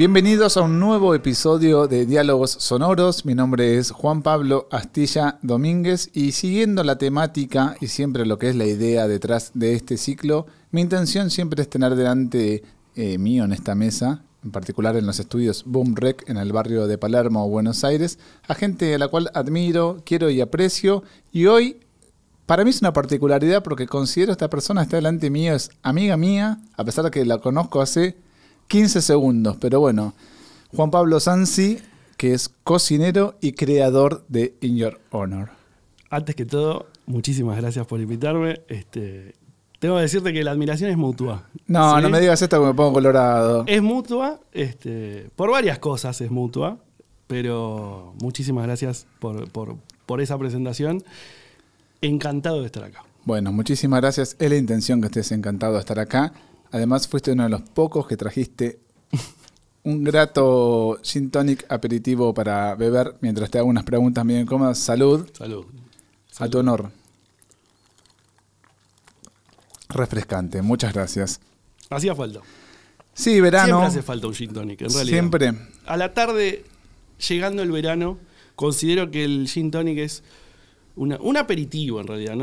Bienvenidos a un nuevo episodio de Diálogos Sonoros. Mi nombre es Juan Pablo Astilla Domínguez y siguiendo la temática y siempre lo que es la idea detrás de este ciclo, mi intención siempre es tener delante eh, mío en esta mesa, en particular en los estudios Boom Rec en el barrio de Palermo, Buenos Aires, a gente a la cual admiro, quiero y aprecio y hoy para mí es una particularidad porque considero esta persona está delante mío, es amiga mía, a pesar de que la conozco hace 15 segundos, pero bueno. Juan Pablo Sansi, que es cocinero y creador de In Your Honor. Antes que todo, muchísimas gracias por invitarme. Este, tengo que decirte que la admiración es mutua. No, no me digas esto que me pongo colorado. Es mutua, este, por varias cosas es mutua, pero muchísimas gracias por esa presentación. Encantado de estar acá. Bueno, muchísimas gracias. Es la intención que estés encantado de estar acá. Además, fuiste uno de los pocos que trajiste un grato gin tonic aperitivo para beber mientras te hago unas preguntas bien cómodas. Salud. Salud. Salud. A tu honor. Refrescante, muchas gracias. Hacía falta. Sí, verano. Siempre hace falta un gin tonic, en realidad. Siempre. A la tarde, llegando el verano, considero que el gin tonic es un aperitivo, en realidad.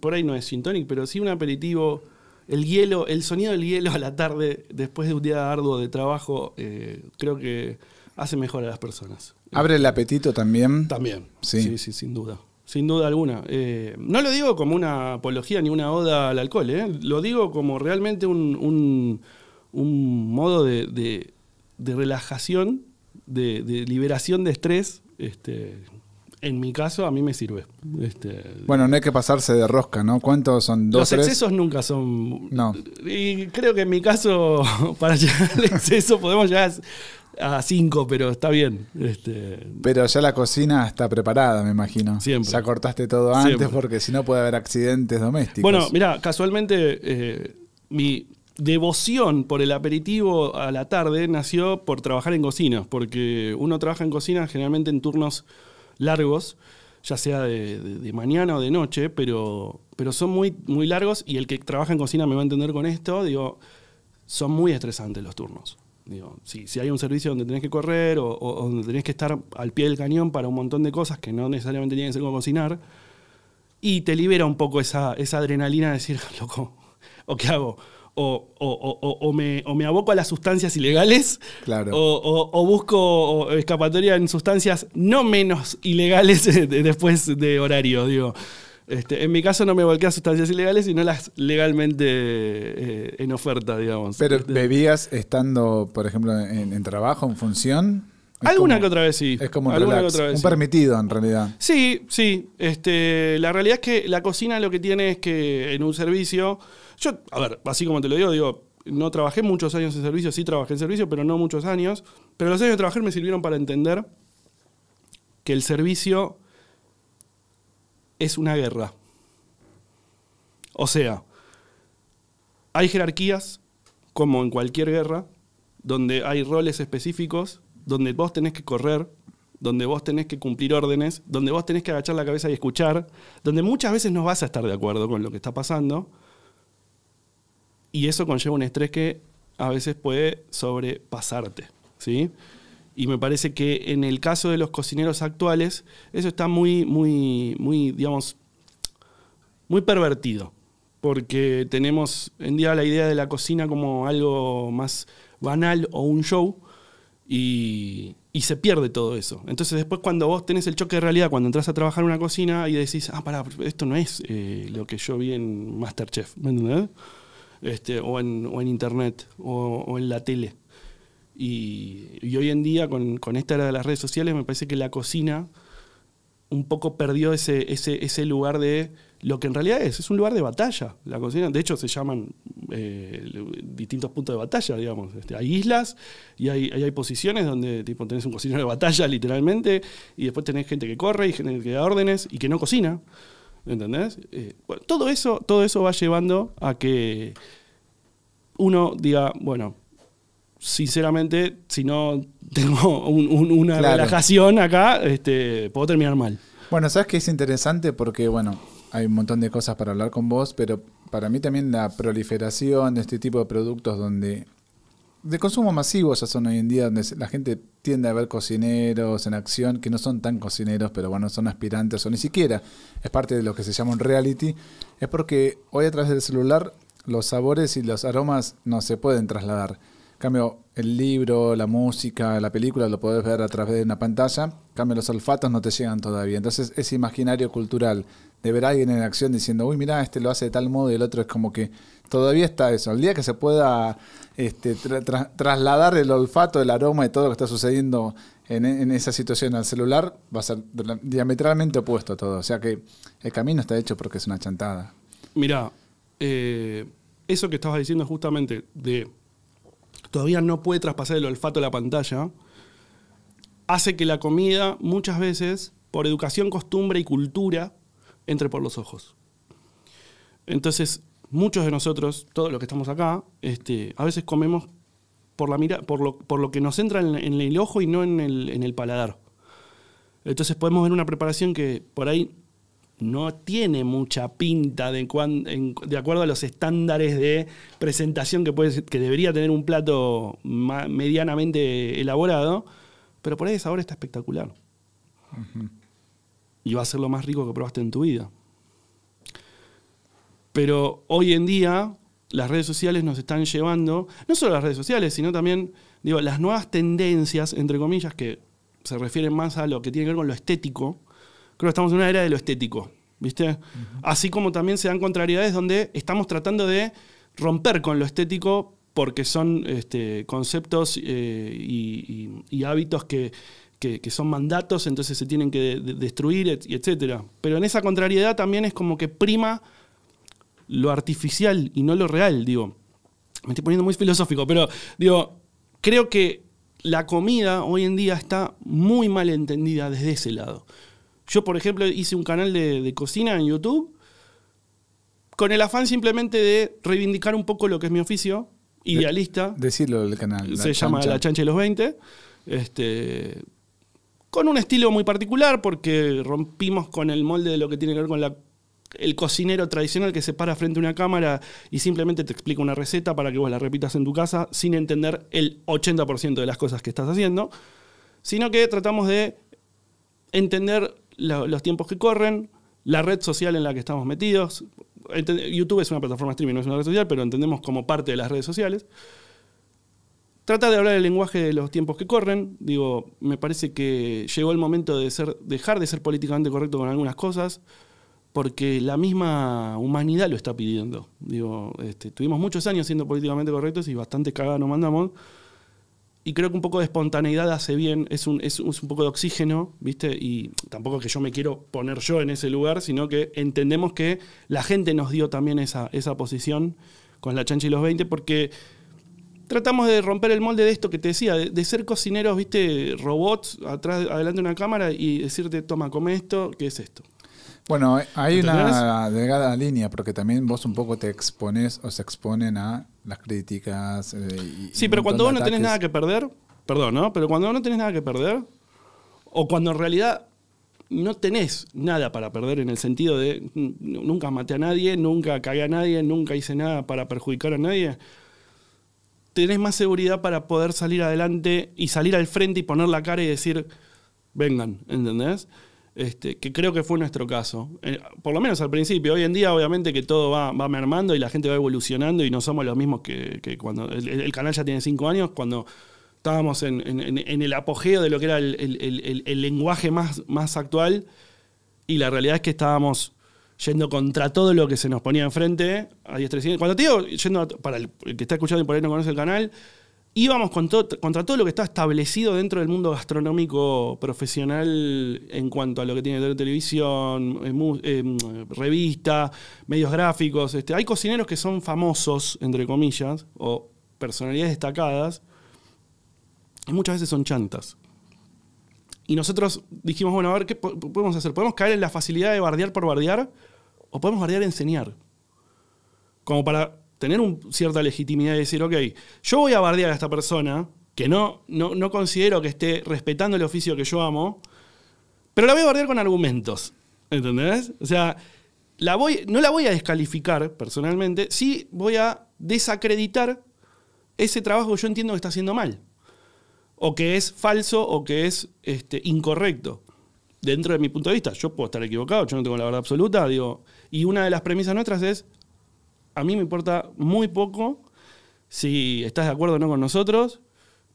Por ahí no es gin tonic, pero sí un aperitivo el hielo, el sonido del hielo a la tarde, después de un día arduo de trabajo, eh, creo que hace mejor a las personas. ¿Abre el apetito también? También, sí, sí, sí sin duda. Sin duda alguna. Eh, no lo digo como una apología ni una oda al alcohol, ¿eh? lo digo como realmente un, un, modo de, de, relajación, de, liberación de estrés, este, en mi caso, a mí me sirve. Este, bueno, no hay que pasarse de rosca, ¿no? ¿Cuántos son dos? Los excesos nunca son. No. Y creo que en mi caso, para llegar al exceso, podemos llegar a cinco, pero está bien. Este. pero ya la cocina está preparada, me imagino. Siempre. Ya cortaste todo antes porque si no puede haber accidentes domésticos. Bueno, mira, casualmente eh, mi, devoción por el aperitivo a la tarde nació por trabajar en cocinas, porque uno trabaja en cocina generalmente en turnos largos, ya sea de, mañana o de noche, pero, pero son muy, muy largos y el que trabaja en cocina me va a entender con esto, digo, son muy estresantes los turnos. si, hay un servicio donde tenés que correr o, donde tenés que estar al pie del cañón para un montón de cosas que no necesariamente tienen que ser como cocinar, y te libera un poco esa, esa adrenalina de decir, loco, ¿o qué hago? o, me, aboco a las sustancias ilegales, claro. o, busco escapatoria en sustancias no menos ilegales después de horario, digo. Este, en mi caso no me volqué a sustancias ilegales, sino las legalmente eh, en oferta, digamos. ¿Pero este, bebías estando, por ejemplo, en, trabajo, en función? Alguna que otra vez sí. Es como un, permitido en realidad. Sí, sí. Este, la realidad es que la cocina lo que tiene es que en un servicio yo, a ver, así como te lo digo, digo, no trabajé muchos años en servicio, sí trabajé en servicio, pero no muchos años. Pero los años de trabajar me sirvieron para entender que el servicio es una guerra. O sea, hay jerarquías, como en cualquier guerra, donde hay roles específicos, donde vos tenés que correr, donde vos tenés que cumplir órdenes, donde vos tenés que agachar la cabeza y escuchar, donde muchas veces no vas a estar de acuerdo con lo que está pasando y eso conlleva un estrés que a veces puede sobrepasarte, ¿sí? Y me parece que en el caso de los cocineros actuales, eso está muy, muy, muy, digamos, muy pervertido. Porque tenemos en día la idea de la cocina como algo más banal o un show. Y, y, se pierde todo eso. Entonces después cuando vos tenés el choque de realidad, cuando entras a trabajar en una cocina y decís, ah, pará, esto no es eh, lo que yo vi en Masterchef, ¿me entendés? Este, o, en, o en internet o, en la tele. Y, hoy en día, con, esta era de las redes sociales, me parece que la cocina un poco perdió ese, ese, ese lugar de lo que en realidad es, es un lugar de batalla. La cocina, de hecho, se llaman eh, distintos puntos de batalla, digamos. Este, hay islas y hay, hay, posiciones donde tipo, tenés un cocinero de batalla, literalmente, y después tenés gente que corre y gente que da órdenes y que no cocina. ¿Entendés? Eh, todo, eso, todo eso va llevando a que uno diga, bueno, sinceramente, si no tengo una relajación acá, este, puedo terminar mal. Bueno, sabes que es interesante porque, bueno, hay un montón de cosas para hablar con vos, pero para mí también la proliferación de este tipo de productos donde de consumo masivo ya son hoy en día, donde la gente tiende a haber cocineros en acción que no son tan cocineros, pero bueno, son aspirantes o ni siquiera es parte de lo que se llama un reality, es porque hoy a través del celular los sabores y los aromas no se pueden trasladar. En cambio, el libro, la música, la película lo podés ver a través de una pantalla, en cambio los olfatos no te llegan todavía. Entonces ese imaginario cultural de ver a alguien en acción diciendo, uy, mira, este lo hace de tal modo y el otro es como que todavía está eso. El día que se pueda este, trasladar el olfato, el aroma y todo lo que está sucediendo en, esa situación al celular, va a ser diametralmente opuesto a todo. O sea que el camino está hecho porque es una chantada. Mirá, eh, eso que estabas diciendo justamente de todavía no puede traspasar el olfato a la pantalla, hace que la comida muchas veces, por educación, costumbre y cultura, entre por los ojos. Entonces, muchos de nosotros, todos los que estamos acá, este, a veces comemos por, la mira, por, lo, que nos entra en, el ojo y no en el, paladar. Entonces podemos ver una preparación que por ahí no tiene mucha pinta de, acuerdo a los estándares de presentación que, que debería tener un plato medianamente elaborado, pero por ahí el sabor está espectacular. Y va a ser lo más rico que probaste en tu vida. Pero hoy en día las redes sociales nos están llevando, no solo las redes sociales, sino también digo, las nuevas tendencias, entre comillas, que se refieren más a lo que tiene que ver con lo estético. Creo que estamos en una era de lo estético, ¿viste? Así como también se dan contrariedades donde estamos tratando de romper con lo estético porque son este, conceptos eh, y, hábitos que, son mandatos, entonces se tienen que destruir, etc. Pero en esa contrariedad también es como que prima lo artificial y no lo real, digo. Me estoy poniendo muy filosófico, pero digo, creo que la comida hoy en día está muy mal entendida desde ese lado. Yo, por ejemplo, hice un canal de, cocina en YouTube con el afán simplemente de reivindicar un poco lo que es mi oficio, idealista. decirlo del canal. Se llama La Chancha de los 20. Este, con un estilo muy particular porque rompimos con el molde de lo que tiene que ver con la el cocinero tradicional que se para frente a una cámara y simplemente te explica una receta para que vos la repitas en tu casa sin entender el 80% de las cosas que estás haciendo, sino que tratamos de entender los tiempos que corren, la red social en la que estamos metidos. YouTube es una plataforma streaming, no es una red social, pero entendemos como parte de las redes sociales. Trata de hablar el lenguaje de los tiempos que corren. Digo, me parece que llegó el momento de dejar de ser políticamente correcto con algunas cosas, porque la misma humanidad lo está pidiendo. Digo, este, tuvimos muchos años siendo políticamente correctos y bastante cagada nos mandamos. Y creo que un poco de espontaneidad hace bien, es un, es, un poco de oxígeno, ¿viste? Y tampoco que yo me quiero poner yo en ese lugar, sino que entendemos que la gente nos dio también esa, esa posición con la chancha y los 20, porque tratamos de romper el molde de esto que te decía, de, ser cocineros, viste, robots, atrás, adelante una cámara y decirte, toma, come esto, ¿qué es esto? Bueno, eh, hay una delgada línea, porque también vos un poco te expones o se exponen a las críticas. Eh, sí, pero cuando vos no tenés nada que perder, perdón, ¿no? Pero cuando vos no tenés nada que perder, o cuando en realidad no tenés nada para perder en el sentido de nunca maté a nadie, nunca cagué a nadie, nunca hice nada para perjudicar a nadie, tenés más seguridad para poder salir adelante y salir al frente y poner la cara y decir, vengan, ¿entendés? Este, que creo que fue nuestro caso. Eh, por lo menos al principio. Hoy en día, obviamente, que todo va, va mermando y la gente va evolucionando y no somos los mismos que, cuando. El, canal ya tiene cinco años, cuando estábamos en, el apogeo de lo que era el, lenguaje más, más actual. Y la realidad es que estábamos yendo contra todo lo que se nos ponía enfrente a Cuando te digo, yendo para el, que está escuchando y por ahí no conoce el canal, íbamos contra todo lo que está establecido dentro del mundo gastronómico profesional en cuanto a lo que tiene que televisión, eh, eh, revista, medios gráficos. Este, hay cocineros que son famosos, entre comillas, o personalidades destacadas, y muchas veces son chantas. Y nosotros dijimos, bueno, a ver, ¿qué podemos hacer? ¿Podemos caer en la facilidad de bardear por bardear? ¿O podemos bardear enseñar? Como para tener cierta legitimidad y decir, ok, yo voy a bardear a esta persona, que no, no, considero que esté respetando el oficio que yo amo, pero la voy a bardear con argumentos. ¿Entendés? O sea, la voy, no la voy a descalificar personalmente, sí voy a desacreditar ese trabajo que yo entiendo que está haciendo mal, o que es falso, o que es este, incorrecto. Dentro de mi punto de vista, yo puedo estar equivocado, yo no tengo la verdad absoluta, digo, y una de las premisas nuestras es, a mí me importa muy poco si estás de acuerdo o no con nosotros.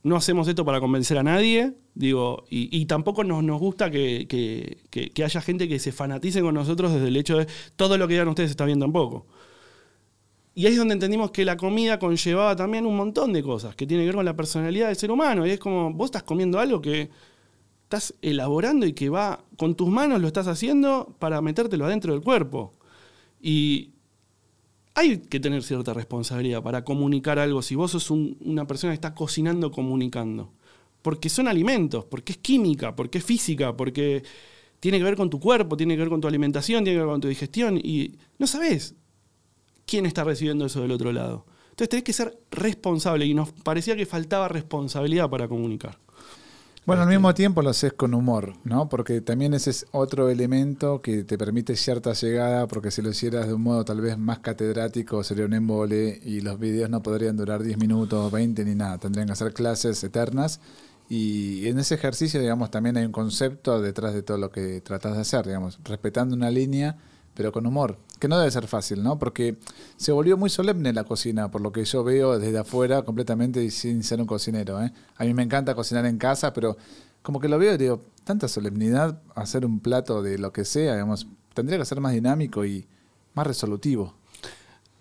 No hacemos esto para convencer a nadie, digo, y, tampoco nos, nos gusta que, haya gente que se fanatice con nosotros desde el hecho de todo lo que digan ustedes está bien tampoco. Y ahí es donde entendimos que la comida conllevaba también un montón de cosas que tiene que ver con la personalidad del ser humano. Y es como, vos estás comiendo algo que estás elaborando y que va, con tus manos lo estás haciendo para metértelo adentro del cuerpo. Y, hay que tener cierta responsabilidad para comunicar algo. Si vos sos una persona que está cocinando, comunicando. Porque son alimentos, porque es química, porque es física, porque tiene que ver con tu cuerpo, tiene que ver con tu alimentación, tiene que ver con tu digestión. Y no sabes quién está recibiendo eso del otro lado. Entonces tenés que ser responsable y nos parecía que faltaba responsabilidad para comunicar. Bueno, al este. mismo tiempo lo haces con humor, ¿no? Porque también ese es otro elemento que te permite cierta llegada, porque si lo hicieras de un modo tal vez más catedrático sería un embole y los videos no podrían durar 10 minutos, 20 ni nada, tendrían que hacer clases eternas. Y en ese ejercicio, digamos, también hay un concepto detrás de todo lo que tratas de hacer, digamos, respetando una línea pero con humor, que no debe ser fácil, ¿no? Porque se volvió muy solemne la cocina, por lo que yo veo desde afuera, completamente sin ser un cocinero. ¿eh? A mí me encanta cocinar en casa, pero como que lo veo y digo, tanta solemnidad, hacer un plato de lo que sea, digamos, tendría que ser más dinámico y más resolutivo.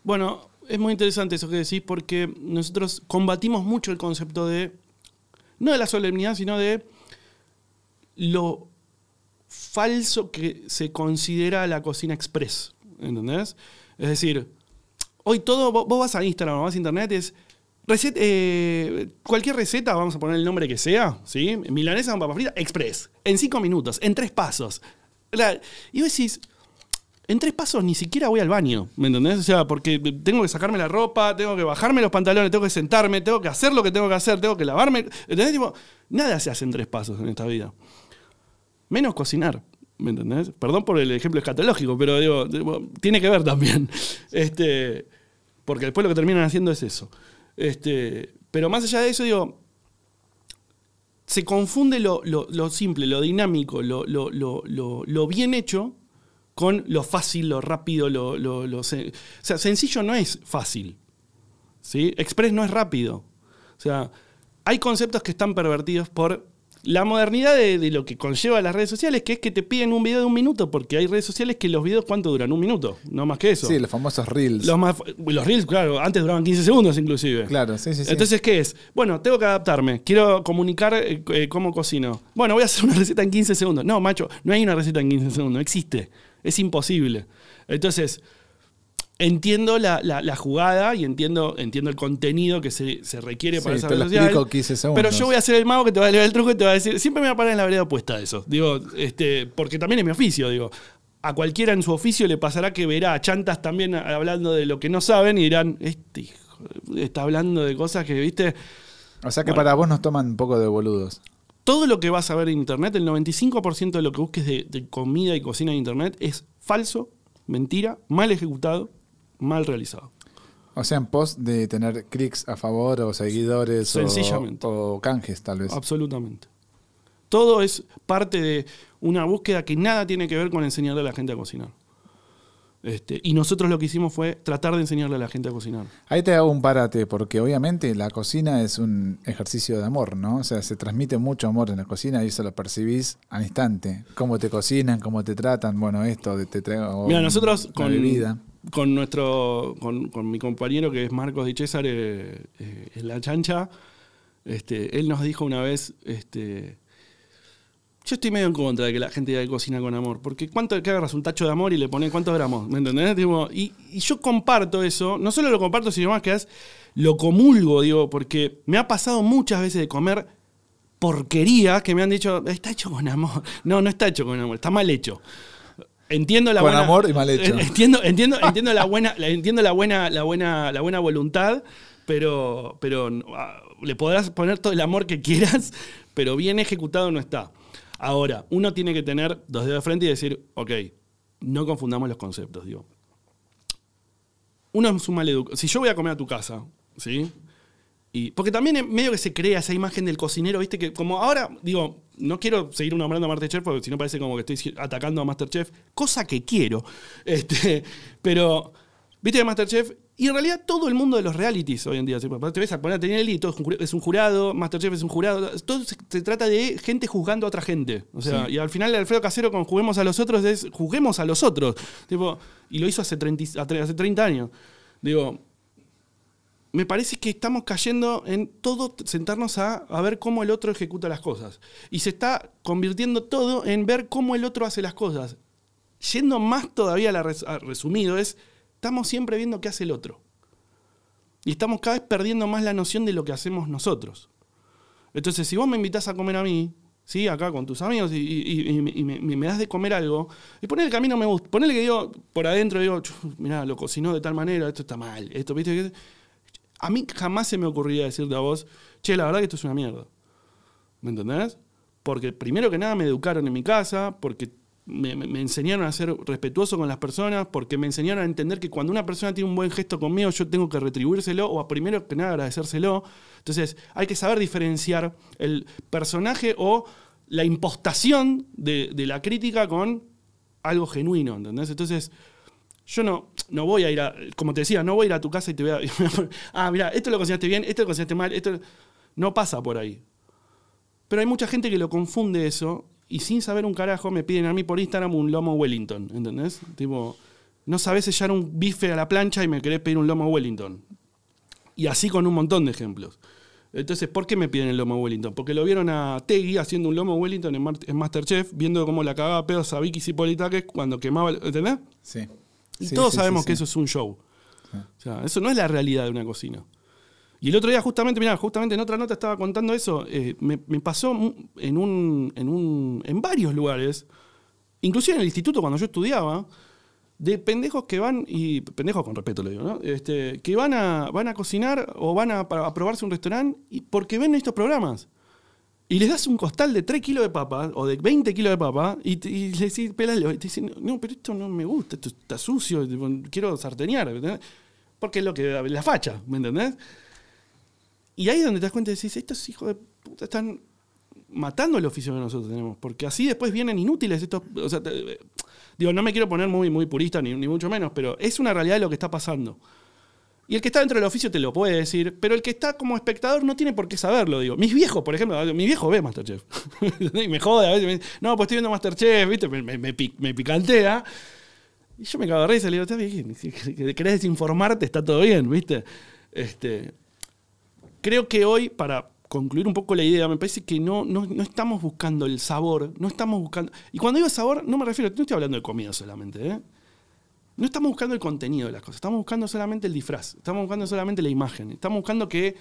Bueno, es muy interesante eso que decís porque nosotros combatimos mucho el concepto de, no de la solemnidad, sino de lo falso que se considera la cocina express. ¿Entendés? Es decir, hoy todo, vos, vas a Instagram, vas a internet, es eh, cualquier receta, vamos a poner el nombre que sea, ¿sí? Milanesa con papa frita, express, en cinco minutos, en tres pasos. y vos decís, en tres pasos ni siquiera voy al baño, ¿me entendés? O sea, porque tengo que sacarme la ropa, tengo que bajarme los pantalones, tengo que sentarme, tengo que hacer lo que tengo que hacer, tengo que lavarme. ¿Entendés? nada se hace en tres pasos en esta vida menos cocinar. ¿Me entendés? Perdón por el ejemplo escatológico, pero digo, tiene que ver también. Este, porque después lo que terminan haciendo es eso. Este, pero más allá de eso, digo, se confunde lo, simple, lo dinámico, lo, bien hecho con lo fácil, lo rápido, lo... o sea, sencillo no es fácil. ¿sí? Express no es rápido. O sea, hay conceptos que están pervertidos por la modernidad de, lo que conlleva las redes sociales, que es que te piden un video de un minuto, porque hay redes sociales que los videos cuánto duran, un minuto, no más que eso. Sí, los famosos reels. Los, los reels, claro, antes duraban 15 segundos inclusive. Claro, sí, sí. Entonces, ¿qué es? Bueno, tengo que adaptarme, quiero comunicar eh, eh, cómo cocino. Bueno, voy a hacer una receta en 15 segundos. No, macho, no hay una receta en 15 segundos, no existe, es imposible. Entonces, entiendo la, jugada y entiendo, entiendo el contenido que se, requiere para esa Pero yo voy a ser el mago que te va a leer el truco y te va a decir, siempre me va a parar en la vereda opuesta de eso. Digo, este, porque también es mi oficio, digo. A cualquiera en su oficio le pasará que verá a chantas también hablando de lo que no saben y dirán, este hijo está hablando de cosas que, viste. O sea que para vos nos toman un poco de boludos. Todo lo que vas a ver en internet, el 95% de lo que busques de comida y cocina en internet es falso, mentira, mal ejecutado mal realizado. O sea, en pos de tener clics a favor o seguidores O, canjes, tal vez. Absolutamente. Todo es parte de una búsqueda que nada tiene que ver con enseñarle a la gente a cocinar. Este, y nosotros lo que hicimos fue tratar de enseñarle a la gente a cocinar. Ahí te hago un parate, porque obviamente la cocina es un ejercicio de amor, ¿no? O sea, se transmite mucho amor en la cocina y eso lo percibís al instante. Cómo te cocinan, cómo te tratan, bueno, esto te traigo. Mira, nosotros con, con nuestro con, mi compañero que es Marcos Di César eh, eh, en la chancha este, él nos dijo una vez este yo estoy medio en contra de que la gente cocina con amor, porque cuánto que agarras un tacho de amor y le pones cuántos gramos, ¿me entendés? y, yo comparto eso, no solo lo comparto, sino más que es, lo comulgo, digo, porque me ha pasado muchas veces de comer porquerías que me han dicho, está hecho con amor. No, no está hecho con amor, está mal hecho. Entiendo la Con buena, amor y Entiendo, entiendo, entiendo la buena, entiendo la buena, la buena, la buena voluntad, pero, pero ah, le podrás poner todo el amor que quieras, pero bien ejecutado no está. Ahora, uno tiene que tener dos dedos de frente y decir, ok, no confundamos los conceptos, Uno es un mal Si yo voy a comer a tu casa, ¿sí? porque también medio que se crea esa imagen del cocinero, ¿viste? Que como ahora, digo, no quiero seguir nombrando a Masterchef porque si no parece como que estoy atacando a Masterchef, cosa que quiero. Este, pero, ¿viste? Masterchef y en realidad todo el mundo de los realities hoy en día, te ves a poner a tener el todo es un jurado, Masterchef es un jurado, todo se, trata de gente juzgando a otra gente. O sea, y al final Alfredo Casero con Juguemos a los otros es Juguemos a los otros. Tipo, y lo hizo hace 30, hace 30 años. Digo, me parece que estamos cayendo en todo sentarnos a, ver cómo el otro ejecuta las cosas. Y se está convirtiendo todo en ver cómo el otro hace las cosas. Yendo más todavía a, la resumido, es estamos siempre viendo qué hace el otro. Y estamos cada vez perdiendo más la noción de lo que hacemos nosotros. Entonces, si vos me invitás a comer a mí, ¿sí? acá con tus amigos, y, me, das de comer algo, y ponele el camino me gusta, ponele que yo por adentro digo, mirá, lo cocinó de tal manera, esto está mal, esto, ¿viste? A mí jamás se me ocurría decirte a vos, che, la verdad que esto es una mierda. ¿Me entendés? Porque primero que nada me educaron en mi casa, porque me, enseñaron a ser respetuoso con las personas, porque me enseñaron a entender que cuando una persona tiene un buen gesto conmigo, yo tengo que retribuírselo o primero que nada agradecérselo. Entonces, hay que saber diferenciar el personaje o la impostación de, la crítica con algo genuino, ¿entendés? Entonces, yo no, voy a ir a, como te decía, no voy a ir a tu casa y te voy ah, mira, esto lo cocinaste bien, esto lo cocinaste mal, esto no pasa por ahí. Pero hay mucha gente que lo confunde eso y sin saber un carajo me piden a mí por Instagram un lomo Wellington, ¿entendés? Tipo, no sabes sellar un bife a la plancha y me querés pedir un lomo Wellington. Y así con un montón de ejemplos. Entonces, ¿por qué me piden el lomo Wellington? Porque lo vieron a Tegui haciendo un lomo Wellington en, Masterchef, viendo cómo la cagaba pedos a Vicky Politaque cuando quemaba, ¿entendés? Sí. Y todos sabemos que eso es un show. O sea, eso no es la realidad de una cocina. Y el otro día, justamente, mira justamente en otra nota estaba contando eso. Eh, me, pasó en, un, en, varios lugares, inclusive en el instituto cuando yo estudiaba, de pendejos que van, y pendejos con respeto le digo, ¿no? Este, que van a, van a cocinar o van a, a probarse un restaurante y porque ven estos programas y les das un costal de 3 kilos de papa o de 20 kilos de papa y, les decís, pelalo. Y te dicen, no, pero esto no me gusta, esto está sucio, quiero sartenear. Porque es lo que la facha, ¿me entendés? Y ahí es donde te das cuenta y decís, estos hijos de puta están matando el oficio que nosotros tenemos. Porque así después vienen inútiles estos. digo, no me quiero poner muy, muy purista, ni, ni mucho menos, pero es una realidad lo que está pasando. Y el que está dentro del oficio te lo puede decir, pero el que está como espectador no tiene por qué saberlo, digo. Mis viejos, por ejemplo, mi viejo ve Masterchef. y me jode a veces, me dice, no, pues estoy viendo Masterchef, ¿viste? Me, picantea. Y yo me cago de risa y le digo, está bien, si querés desinformarte, está todo bien, ¿viste? Este, creo que hoy, para concluir un poco la idea, me parece que no, no, no, estamos buscando el sabor, no estamos buscando... Y cuando digo sabor, no me refiero, no estoy hablando de comida solamente, ¿eh? no estamos buscando el contenido de las cosas, estamos buscando solamente el disfraz, estamos buscando solamente la imagen, estamos buscando que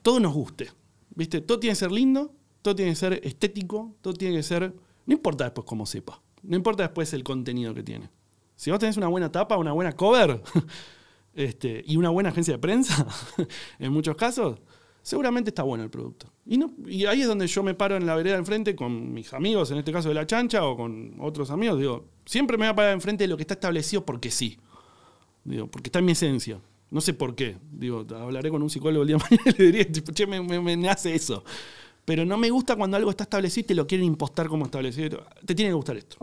todo nos guste. ¿Viste? Todo tiene que ser lindo, todo tiene que ser estético, todo tiene que ser. No importa después cómo sepa, no importa después el contenido que tiene. Si vos tenés una buena tapa, una buena cover este, y una buena agencia de prensa, en muchos casos, seguramente está bueno el producto. Y, no, y ahí es donde yo me paro en la vereda enfrente con mis amigos, en este caso de la chancha, o con otros amigos. Digo, siempre me voy a parar enfrente de lo que está establecido porque sí. Digo, porque está en mi esencia. No sé por qué. Digo, hablaré con un psicólogo el día de mañana y le diré che, me, hace eso. Pero no me gusta cuando algo está establecido y te lo quieren impostar como establecido. Te tiene que gustar esto.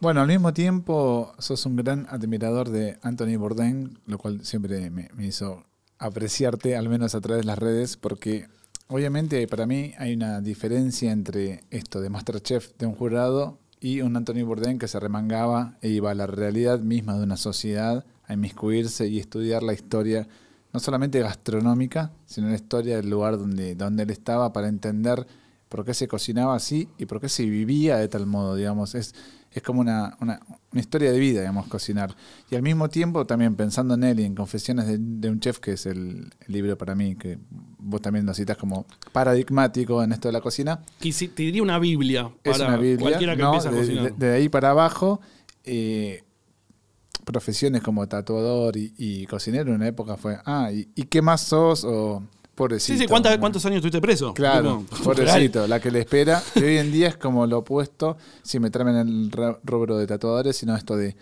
Bueno, al mismo tiempo sos un gran admirador de Anthony Bourdain, lo cual siempre me hizo apreciarte, al menos a través de las redes, porque obviamente para mí hay una diferencia entre esto de Masterchef de un jurado y un Anthony Bourdain que se remangaba e iba a la realidad misma de una sociedad a inmiscuirse y estudiar la historia, no solamente gastronómica, sino la historia del lugar donde, donde él estaba para entender por qué se cocinaba así y por qué se vivía de tal modo, digamos. Es, es como una, historia de vida, digamos, cocinar. Y al mismo tiempo, también pensando en él y en Confesiones de, un Chef, que es el, libro para mí, que vos también lo citas como paradigmático en esto de la cocina. Y te diría una Biblia para cualquiera que empieza a cocinar. De, ahí para abajo, eh, profesiones como tatuador y, cocinero en una época fue, ah, ¿y, qué más sos? Sí, sí, ¿cuántos, años estuviste preso? Claro, pobrecito, la que le espera. hoy en día es como lo opuesto, si me traen el rubro de tatuadores, sino esto de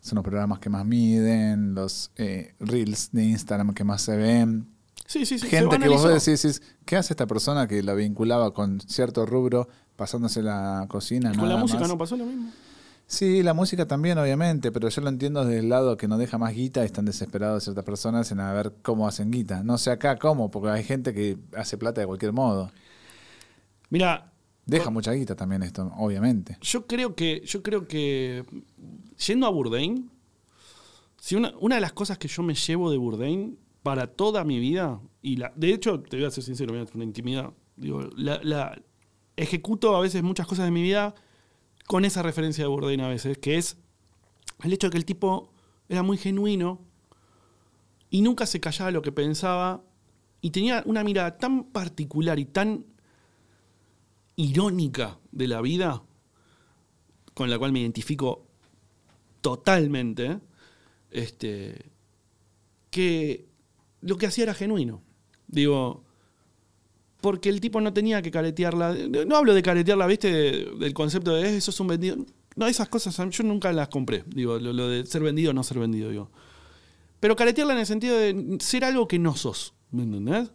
son los programas que más miden, los eh, reels de Instagram que más se ven. Sí, sí, sí. Gente que vos decís, ¿qué hace esta persona que la vinculaba con cierto rubro pasándose la cocina? Con la música no pasó lo mismo. Sí, la música también, obviamente, pero yo lo entiendo desde el lado que no deja más guita y están desesperados ciertas personas en a ver cómo hacen guita. No sé acá cómo, porque hay gente que hace plata de cualquier modo. Mira. Deja mucha guita también esto, obviamente. Yo creo que, yo creo que, yendo a Bourdain, si una, una de las cosas que yo me llevo de Bourdain para toda mi vida, y la, de hecho, te voy a ser sincero, mira, una intimidad, digo, la, la, ejecuto a veces muchas cosas de mi vida con esa referencia de Bourdain a veces, que es el hecho de que el tipo era muy genuino y nunca se callaba lo que pensaba y tenía una mirada tan particular y tan irónica de la vida, con la cual me identifico totalmente, este, que lo que hacía era genuino. Digo, porque el tipo no tenía que caretearla. No hablo de caretearla, ¿viste? Del concepto de eso eh, es un vendido. No, esas cosas yo nunca las compré. Digo, lo, de ser vendido o no ser vendido, digo. Pero caretearla en el sentido de ser algo que no sos. ¿Me entendés?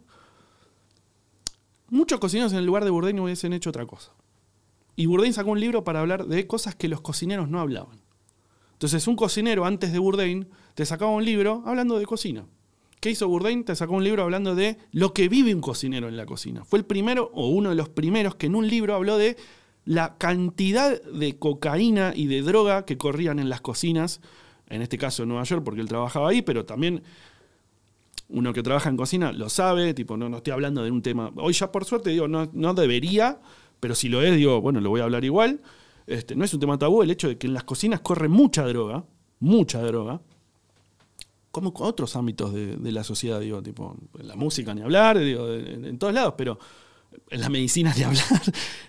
Muchos cocineros en el lugar de Bourdain hubiesen hecho otra cosa. Y Bourdain sacó un libro para hablar de cosas que los cocineros no hablaban. Entonces, un cocinero antes de Bourdain te sacaba un libro hablando de cocina. ¿Qué hizo Bourdain? Te sacó un libro hablando de lo que vive un cocinero en la cocina. Fue el primero o uno de los primeros que en un libro habló de la cantidad de cocaína y de droga que corrían en las cocinas, en este caso en Nueva York, porque él trabajaba ahí, pero también uno que trabaja en cocina lo sabe, tipo, no, no estoy hablando de un tema. Hoy ya por suerte digo, no, no debería, pero si lo es, digo, bueno, lo voy a hablar igual. Este, no es un tema tabú el hecho de que en las cocinas corre mucha droga, mucha droga, como otros ámbitos de, la sociedad, digo, tipo, en la música ni hablar, digo, en, todos lados, pero en la medicina ni hablar,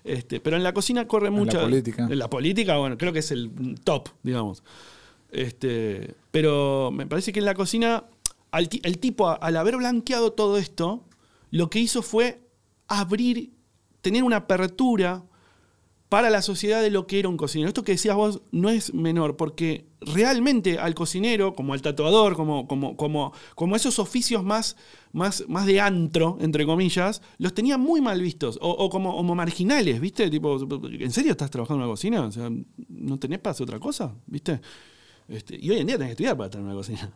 este, pero en la cocina corre mucho. En la política. En la política, bueno, creo que es el top, digamos. Este, pero me parece que en la cocina, el tipo, al haber blanqueado todo esto, lo que hizo fue abrir, tener una apertura para la sociedad de lo que era un cocinero. Esto que decías vos no es menor, porque realmente al cocinero, como al tatuador, como, como, como, como esos oficios más, más, más de antro, entre comillas, los tenía muy mal vistos, o, como, como, marginales, ¿viste? Tipo, ¿en serio estás trabajando en una cocina? O sea, ¿no tenés para hacer otra cosa? ¿Viste? Este, y hoy en día tenés que estudiar para estar en una cocina.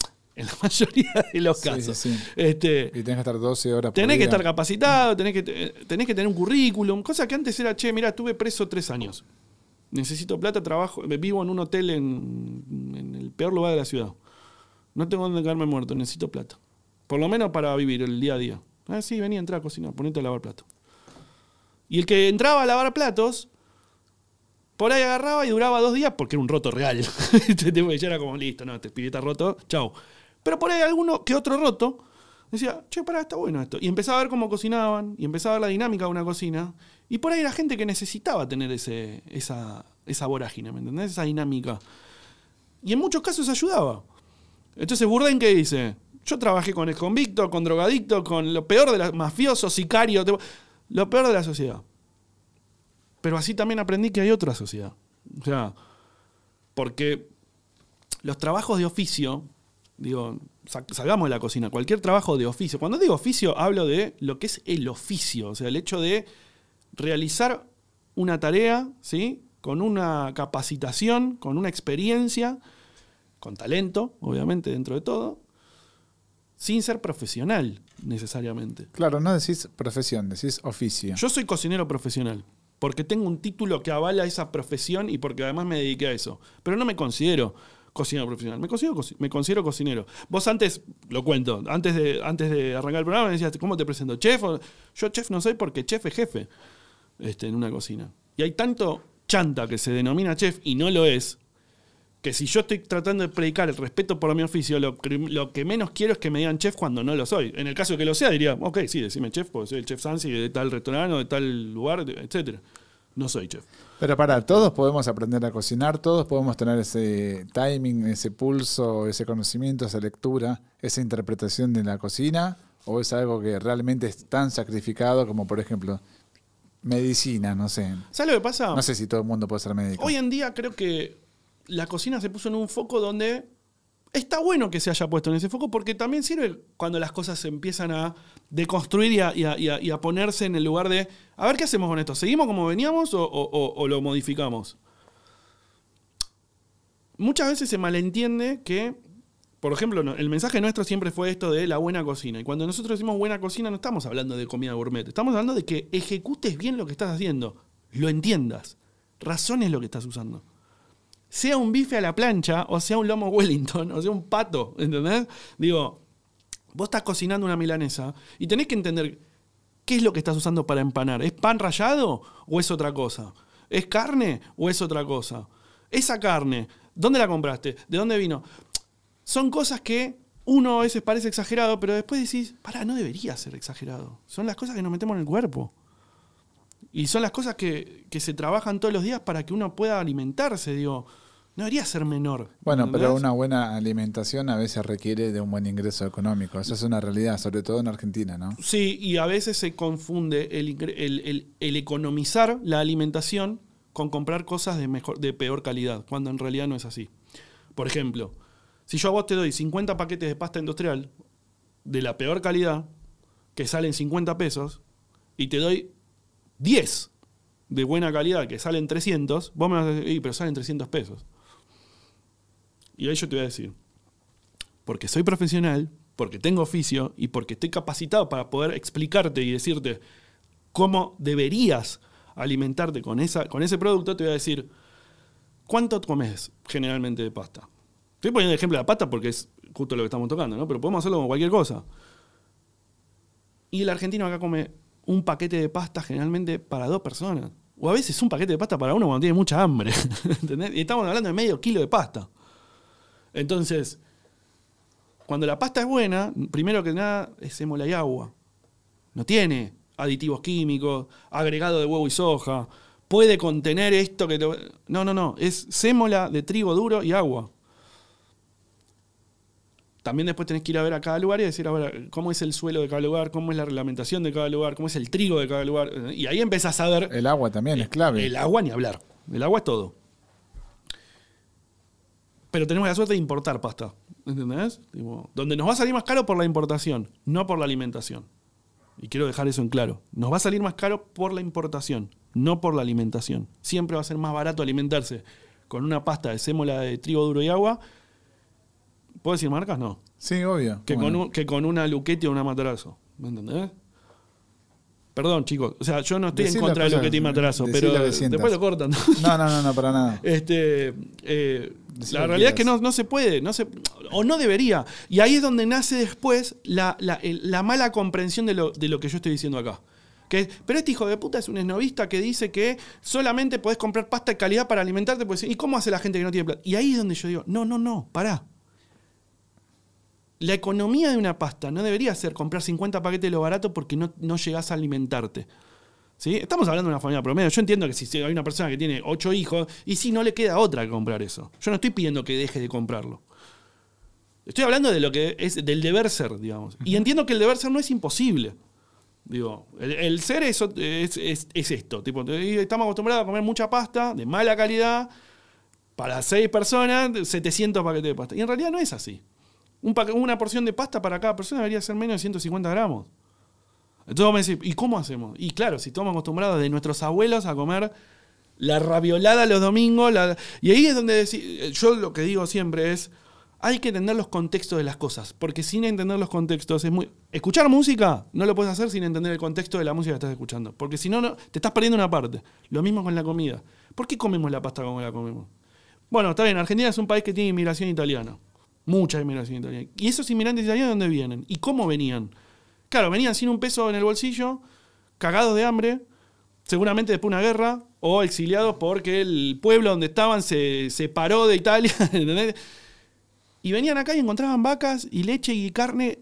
en la mayoría de los casos. Este, y tenés que estar 12 horas. Tenés que estar capacitado, tenés que, que tener un currículum, cosa que antes era, che, mira, estuve preso tres años. Necesito plata, trabajo, vivo en un hotel en, el peor lugar de la ciudad. No tengo dónde quedarme muerto, necesito plata. Por lo menos para vivir el día a día. Ah, sí, vení, entrar a cocinar, ponete a lavar platos. Y el que entraba a lavar platos, por ahí agarraba y duraba dos días porque era un roto real. Este ya era como, listo, no, te este espíritu roto, chau. Pero por ahí alguno que otro roto decía, che, pará, está bueno esto. Y empezaba a ver cómo cocinaban, y empezaba a ver la dinámica de una cocina. Y por ahí era gente que necesitaba tener ese, esa, esa vorágine, ¿me entendés? Esa dinámica. Y en muchos casos ayudaba. Entonces, Burden, ¿qué dice? Yo trabajé con el con drogadicto, con lo peor de los mafiosos, sicarios, lo peor de la sociedad. Pero así también aprendí que hay otra sociedad. O sea, porque los trabajos de oficio Digo, salgamos de la cocina, cualquier trabajo de oficio. Cuando digo oficio, hablo de lo que es el oficio, o sea, el hecho de realizar una tarea, ¿sí? Con una capacitación, con una experiencia, con talento, obviamente, dentro de todo, sin ser profesional necesariamente. Claro, no decís profesión, decís oficio. Yo soy cocinero profesional, porque tengo un título que avala esa profesión y porque además me dediqué a eso, pero no me considero cocina profesional. Me, me considero cocinero. Vos antes, lo cuento, antes de, antes de arrancar el programa me decías, ¿cómo te presento? ¿Chef? yo chef no soy porque chef es jefe este, en una cocina. Y hay tanto chanta que se denomina chef y no lo es, que si yo estoy tratando de predicar el respeto por mi oficio, lo, que menos quiero es que me digan chef cuando no lo soy. En el caso de que lo sea, diría, ok, sí, decime chef, porque soy el chef Sansi de tal restaurante o de tal lugar, etcétera. No soy chef. Pero para, todos podemos aprender a cocinar, todos podemos tener ese timing, ese pulso, ese conocimiento, esa lectura, esa interpretación de la cocina, o es algo que realmente es tan sacrificado como, por ejemplo, medicina, no sé. ¿Sabes lo que pasa? No sé si todo el mundo puede ser médico. Hoy en día creo que la cocina se puso en un foco donde está bueno que se haya puesto en ese foco porque también sirve cuando las cosas se empiezan a deconstruir y a, ponerse en el lugar de, a ver qué hacemos con esto, ¿seguimos como veníamos o lo modificamos? Muchas veces se malentiende que, por ejemplo, el mensaje nuestro siempre fue esto de la buena cocina. Y cuando nosotros decimos buena cocina no estamos hablando de comida gourmet, estamos hablando de que ejecutes bien lo que estás haciendo, lo entiendas, razones lo que estás usando sea un bife a la plancha, o sea un lomo Wellington, o sea un pato, ¿entendés? Digo, vos estás cocinando una milanesa y tenés que entender qué es lo que estás usando para empanar. ¿Es pan rallado o es otra cosa? ¿Es carne o es otra cosa? Esa carne, ¿dónde la compraste? ¿De dónde vino? Son cosas que uno a veces parece exagerado, pero después decís, para, no debería ser exagerado. Son las cosas que nos metemos en el cuerpo. Y son las cosas que, que se trabajan todos los días para que uno pueda alimentarse, digo no debería ser menor. Bueno, pero una buena alimentación a veces requiere de un buen ingreso económico. eso es una realidad, sobre todo en Argentina, ¿no? Sí, y a veces se confunde el, economizar la alimentación con comprar cosas de, mejor, de peor calidad, cuando en realidad no es así. Por ejemplo, si yo a vos te doy 50 paquetes de pasta industrial de la peor calidad, que salen 50 pesos, y te doy 10 de buena calidad que salen 300, vos me vas a decir, pero salen 300 pesos. Y ahí yo te voy a decir, porque soy profesional, porque tengo oficio y porque estoy capacitado para poder explicarte y decirte cómo deberías alimentarte con, esa, con ese producto, te voy a decir, ¿cuánto comes generalmente de pasta? Estoy poniendo el ejemplo de la pasta porque es justo lo que estamos tocando, ¿no? Pero podemos hacerlo con cualquier cosa. Y el argentino acá come un paquete de pasta generalmente para dos personas. O a veces un paquete de pasta para uno cuando tiene mucha hambre. Y estamos hablando de medio kilo de pasta. Entonces, cuando la pasta es buena, primero que nada es sémola y agua. No tiene aditivos químicos, agregado de huevo y soja. Puede contener esto que... Te... No, no, no. Es sémola de trigo duro y agua. También después tenés que ir a ver a cada lugar y decir, a cómo es el suelo de cada lugar, cómo es la reglamentación de cada lugar, cómo es el trigo de cada lugar. Y ahí empiezas a ver... El agua también es eh, clave. El agua ni hablar. El agua es todo pero tenemos la suerte de importar pasta. ¿Entendés? donde nos va a salir más caro por la importación, no por la alimentación. Y quiero dejar eso en claro. Nos va a salir más caro por la importación, no por la alimentación. Siempre va a ser más barato alimentarse con una pasta de sémola de trigo duro y agua. ¿Puedo decir marcas? No. Sí, obvio. Que, con, una luquete o una matarazo. ¿Me entendés? Perdón, chicos. O sea, yo no estoy en contra de Luquete y pero después lo cortan. No, no, no, no para nada. Este, eh, la realidad es que no, se puede, no se, o no debería. Y ahí es donde nace después la, mala comprensión de lo, de lo, que yo estoy diciendo acá. Que, pero este hijo de puta es un esnovista que dice que solamente podés comprar pasta de calidad para alimentarte. Pues, ¿Y cómo hace la gente que no tiene plata? Y ahí es donde yo digo, no, no, no, pará. La economía de una pasta no debería ser comprar 50 paquetes de lo barato porque no, no llegás a alimentarte. Estamos hablando de una familia promedio. Yo entiendo que si hay una persona que tiene ocho hijos, y si no le queda otra que comprar eso. Yo no estoy pidiendo que deje de comprarlo. Estoy hablando de lo que es del deber ser, digamos. Y entiendo que el deber ser no es imposible. Digo, el, ser es, es, esto. Tipo, estamos acostumbrados a comer mucha pasta de mala calidad para seis personas, 700 paquetes de pasta. Y en realidad no es así. una porción de pasta para cada persona debería ser menos de 150 gramos. Entonces me ¿y cómo hacemos? Y claro, si estamos acostumbrados de nuestros abuelos a comer la raviolada los domingos, y ahí es donde eh, yo lo que digo siempre es, hay que entender los contextos de las cosas, porque sin entender los contextos es muy... Escuchar música no lo puedes hacer sin entender el contexto de la música que estás escuchando, porque si no, no te estás perdiendo una parte. Lo mismo con la comida. ¿Por qué comemos la pasta como la comemos? Bueno, está bien, Argentina es un país que tiene inmigración italiana, mucha inmigración italiana. ¿Y esos inmigrantes italianos de dónde vienen? ¿Y cómo venían? Claro, venían sin un peso en el bolsillo, cagados de hambre, seguramente después de una guerra, o exiliados porque el pueblo donde estaban se separó de Italia, Y venían acá y encontraban vacas y leche y carne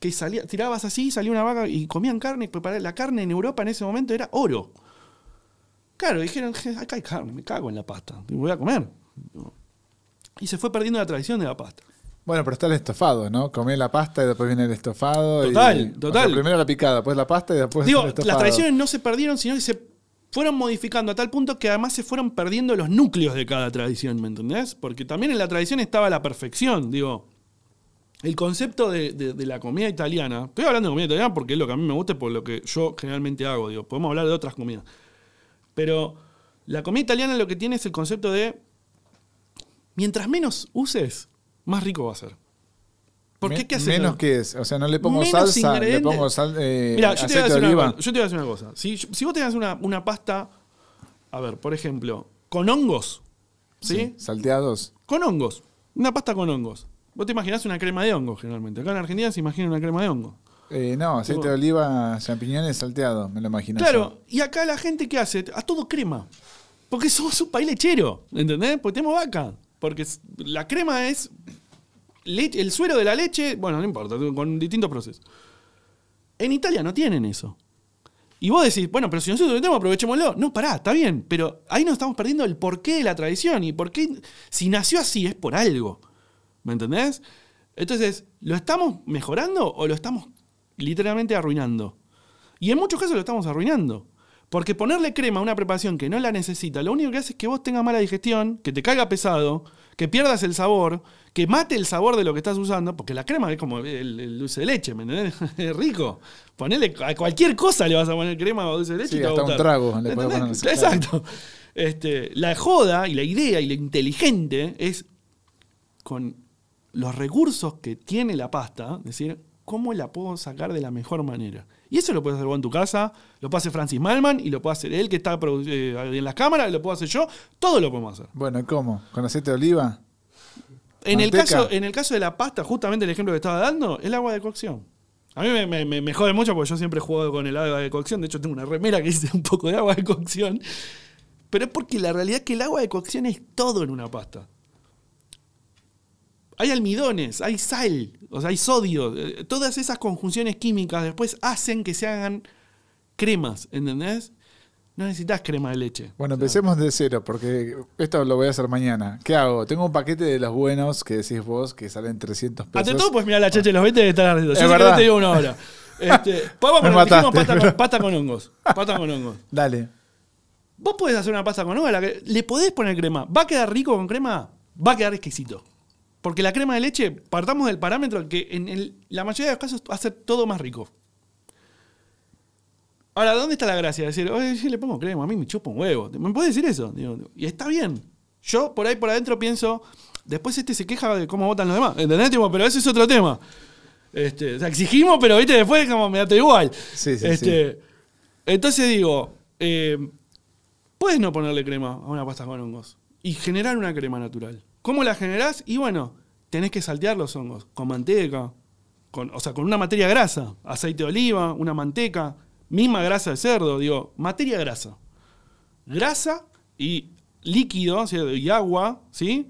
que salía, tirabas así, salía una vaca y comían carne, la carne en Europa en ese momento era oro. Claro, dijeron, acá hay carne, me cago en la pasta, voy a comer. Y se fue perdiendo la tradición de la pasta. Bueno, pero está el estofado, ¿no? Comé la pasta y después viene el estofado. Total, total. primero la picada, después la pasta y después el estofado. Las tradiciones no se perdieron, sino que se fueron modificando a tal punto que además se fueron perdiendo los núcleos de cada tradición, ¿me entendés? Porque también en la tradición estaba la perfección, digo. El concepto de, de la comida italiana, estoy hablando de comida italiana porque es lo que a mí me gusta y por lo que yo generalmente hago, digo, podemos hablar de otras comidas. Pero la comida italiana lo que tiene es el concepto de, mientras menos uses, más rico va a ser. ¿Por qué ¿Qué Menos que es. O sea, no le pongo salsa, le pongo sal, eh, Mirá, yo te, voy a decir una, cosa. Si, vos tenés una, pasta, a ver, por ejemplo, con hongos, ¿sí? Salteados. Con hongos. Una pasta con hongos. Vos te imaginás una crema de hongos, generalmente. Acá en Argentina se imagina una crema de hongos. Eh, no, aceite de oliva, champiñones salteado, me lo imagino. Claro, y acá la gente ¿Qué hace, a todo crema. Porque somos un país lechero, ¿entendés? Porque tenemos vaca. Porque la crema es el suero de la leche, bueno, no importa, con distintos procesos. En Italia no tienen eso. Y vos decís, bueno, pero si nosotros lo tenemos, aprovechémoslo. No, pará, está bien, pero ahí nos estamos perdiendo el porqué de la tradición y por qué, si nació así, es por algo. ¿Me entendés? Entonces, ¿lo estamos mejorando o lo estamos literalmente arruinando? Y en muchos casos lo estamos arruinando. Porque ponerle crema a una preparación que no la necesita, lo único que hace es que vos tengas mala digestión, que te caiga pesado, que pierdas el sabor, que mate el sabor de lo que estás usando, porque la crema es como el, dulce de leche, ¿me entendés? Es rico. Ponerle a cualquier cosa le vas a poner crema o dulce de leche. Sí, y hasta un trago. Le poner Exacto. Este, la joda y la idea y lo inteligente es con los recursos que tiene la pasta, decir, ¿cómo la puedo sacar de la mejor manera? Y eso lo puedes hacer vos en tu casa, lo puede hacer Francis Malman y lo puede hacer él que está eh, en las cámaras, lo puedo hacer yo, todo lo podemos hacer. Bueno, ¿y cómo? ¿Con aceite de oliva? En el, caso, en el, caso, de la pasta, justamente el ejemplo que estaba dando, el agua de cocción. A mí me, jode mucho porque yo siempre he jugado con el agua de cocción. De hecho, tengo una remera que dice un poco de agua de cocción. Pero es porque la realidad es que el agua de cocción es todo en una pasta hay almidones, hay sal, o sea, hay sodio. Eh, todas esas conjunciones químicas después hacen que se hagan cremas, ¿entendés? No necesitas crema de leche. Bueno, empecemos de cero, porque esto lo voy a hacer mañana. ¿Qué hago? Tengo un paquete de los buenos que decís vos que salen 300 pesos. Ante todo, pues mira la chacha los 20 de estar Es Yo verdad. te digo una hora. Este, con, hongos. Pata con hongos. Dale. Vos podés hacer una pasta con hongos, le podés poner crema. ¿Va a quedar rico con crema? Va a quedar exquisito. Porque la crema de leche, partamos del parámetro que en, la mayoría de los casos hace todo más rico. Ahora, ¿dónde está la gracia? Decir, oye, le pongo crema, a mí me chupa un huevo. ¿Me puedes decir eso? y está bien. Yo por ahí por adentro pienso, después este se queja de cómo votan los demás. ¿Entendés? pero ese es otro tema. Este, exigimos, pero viste, después como me da igual. Este, entonces digo, eh, puedes no ponerle crema a una pasta con hongos y generar una crema natural. ¿Cómo la generás? Y bueno, tenés que saltear los hongos con manteca, o sea, con una materia grasa, aceite de oliva, una manteca, misma grasa de cerdo, digo, materia grasa. Grasa y líquido y agua, ¿sí?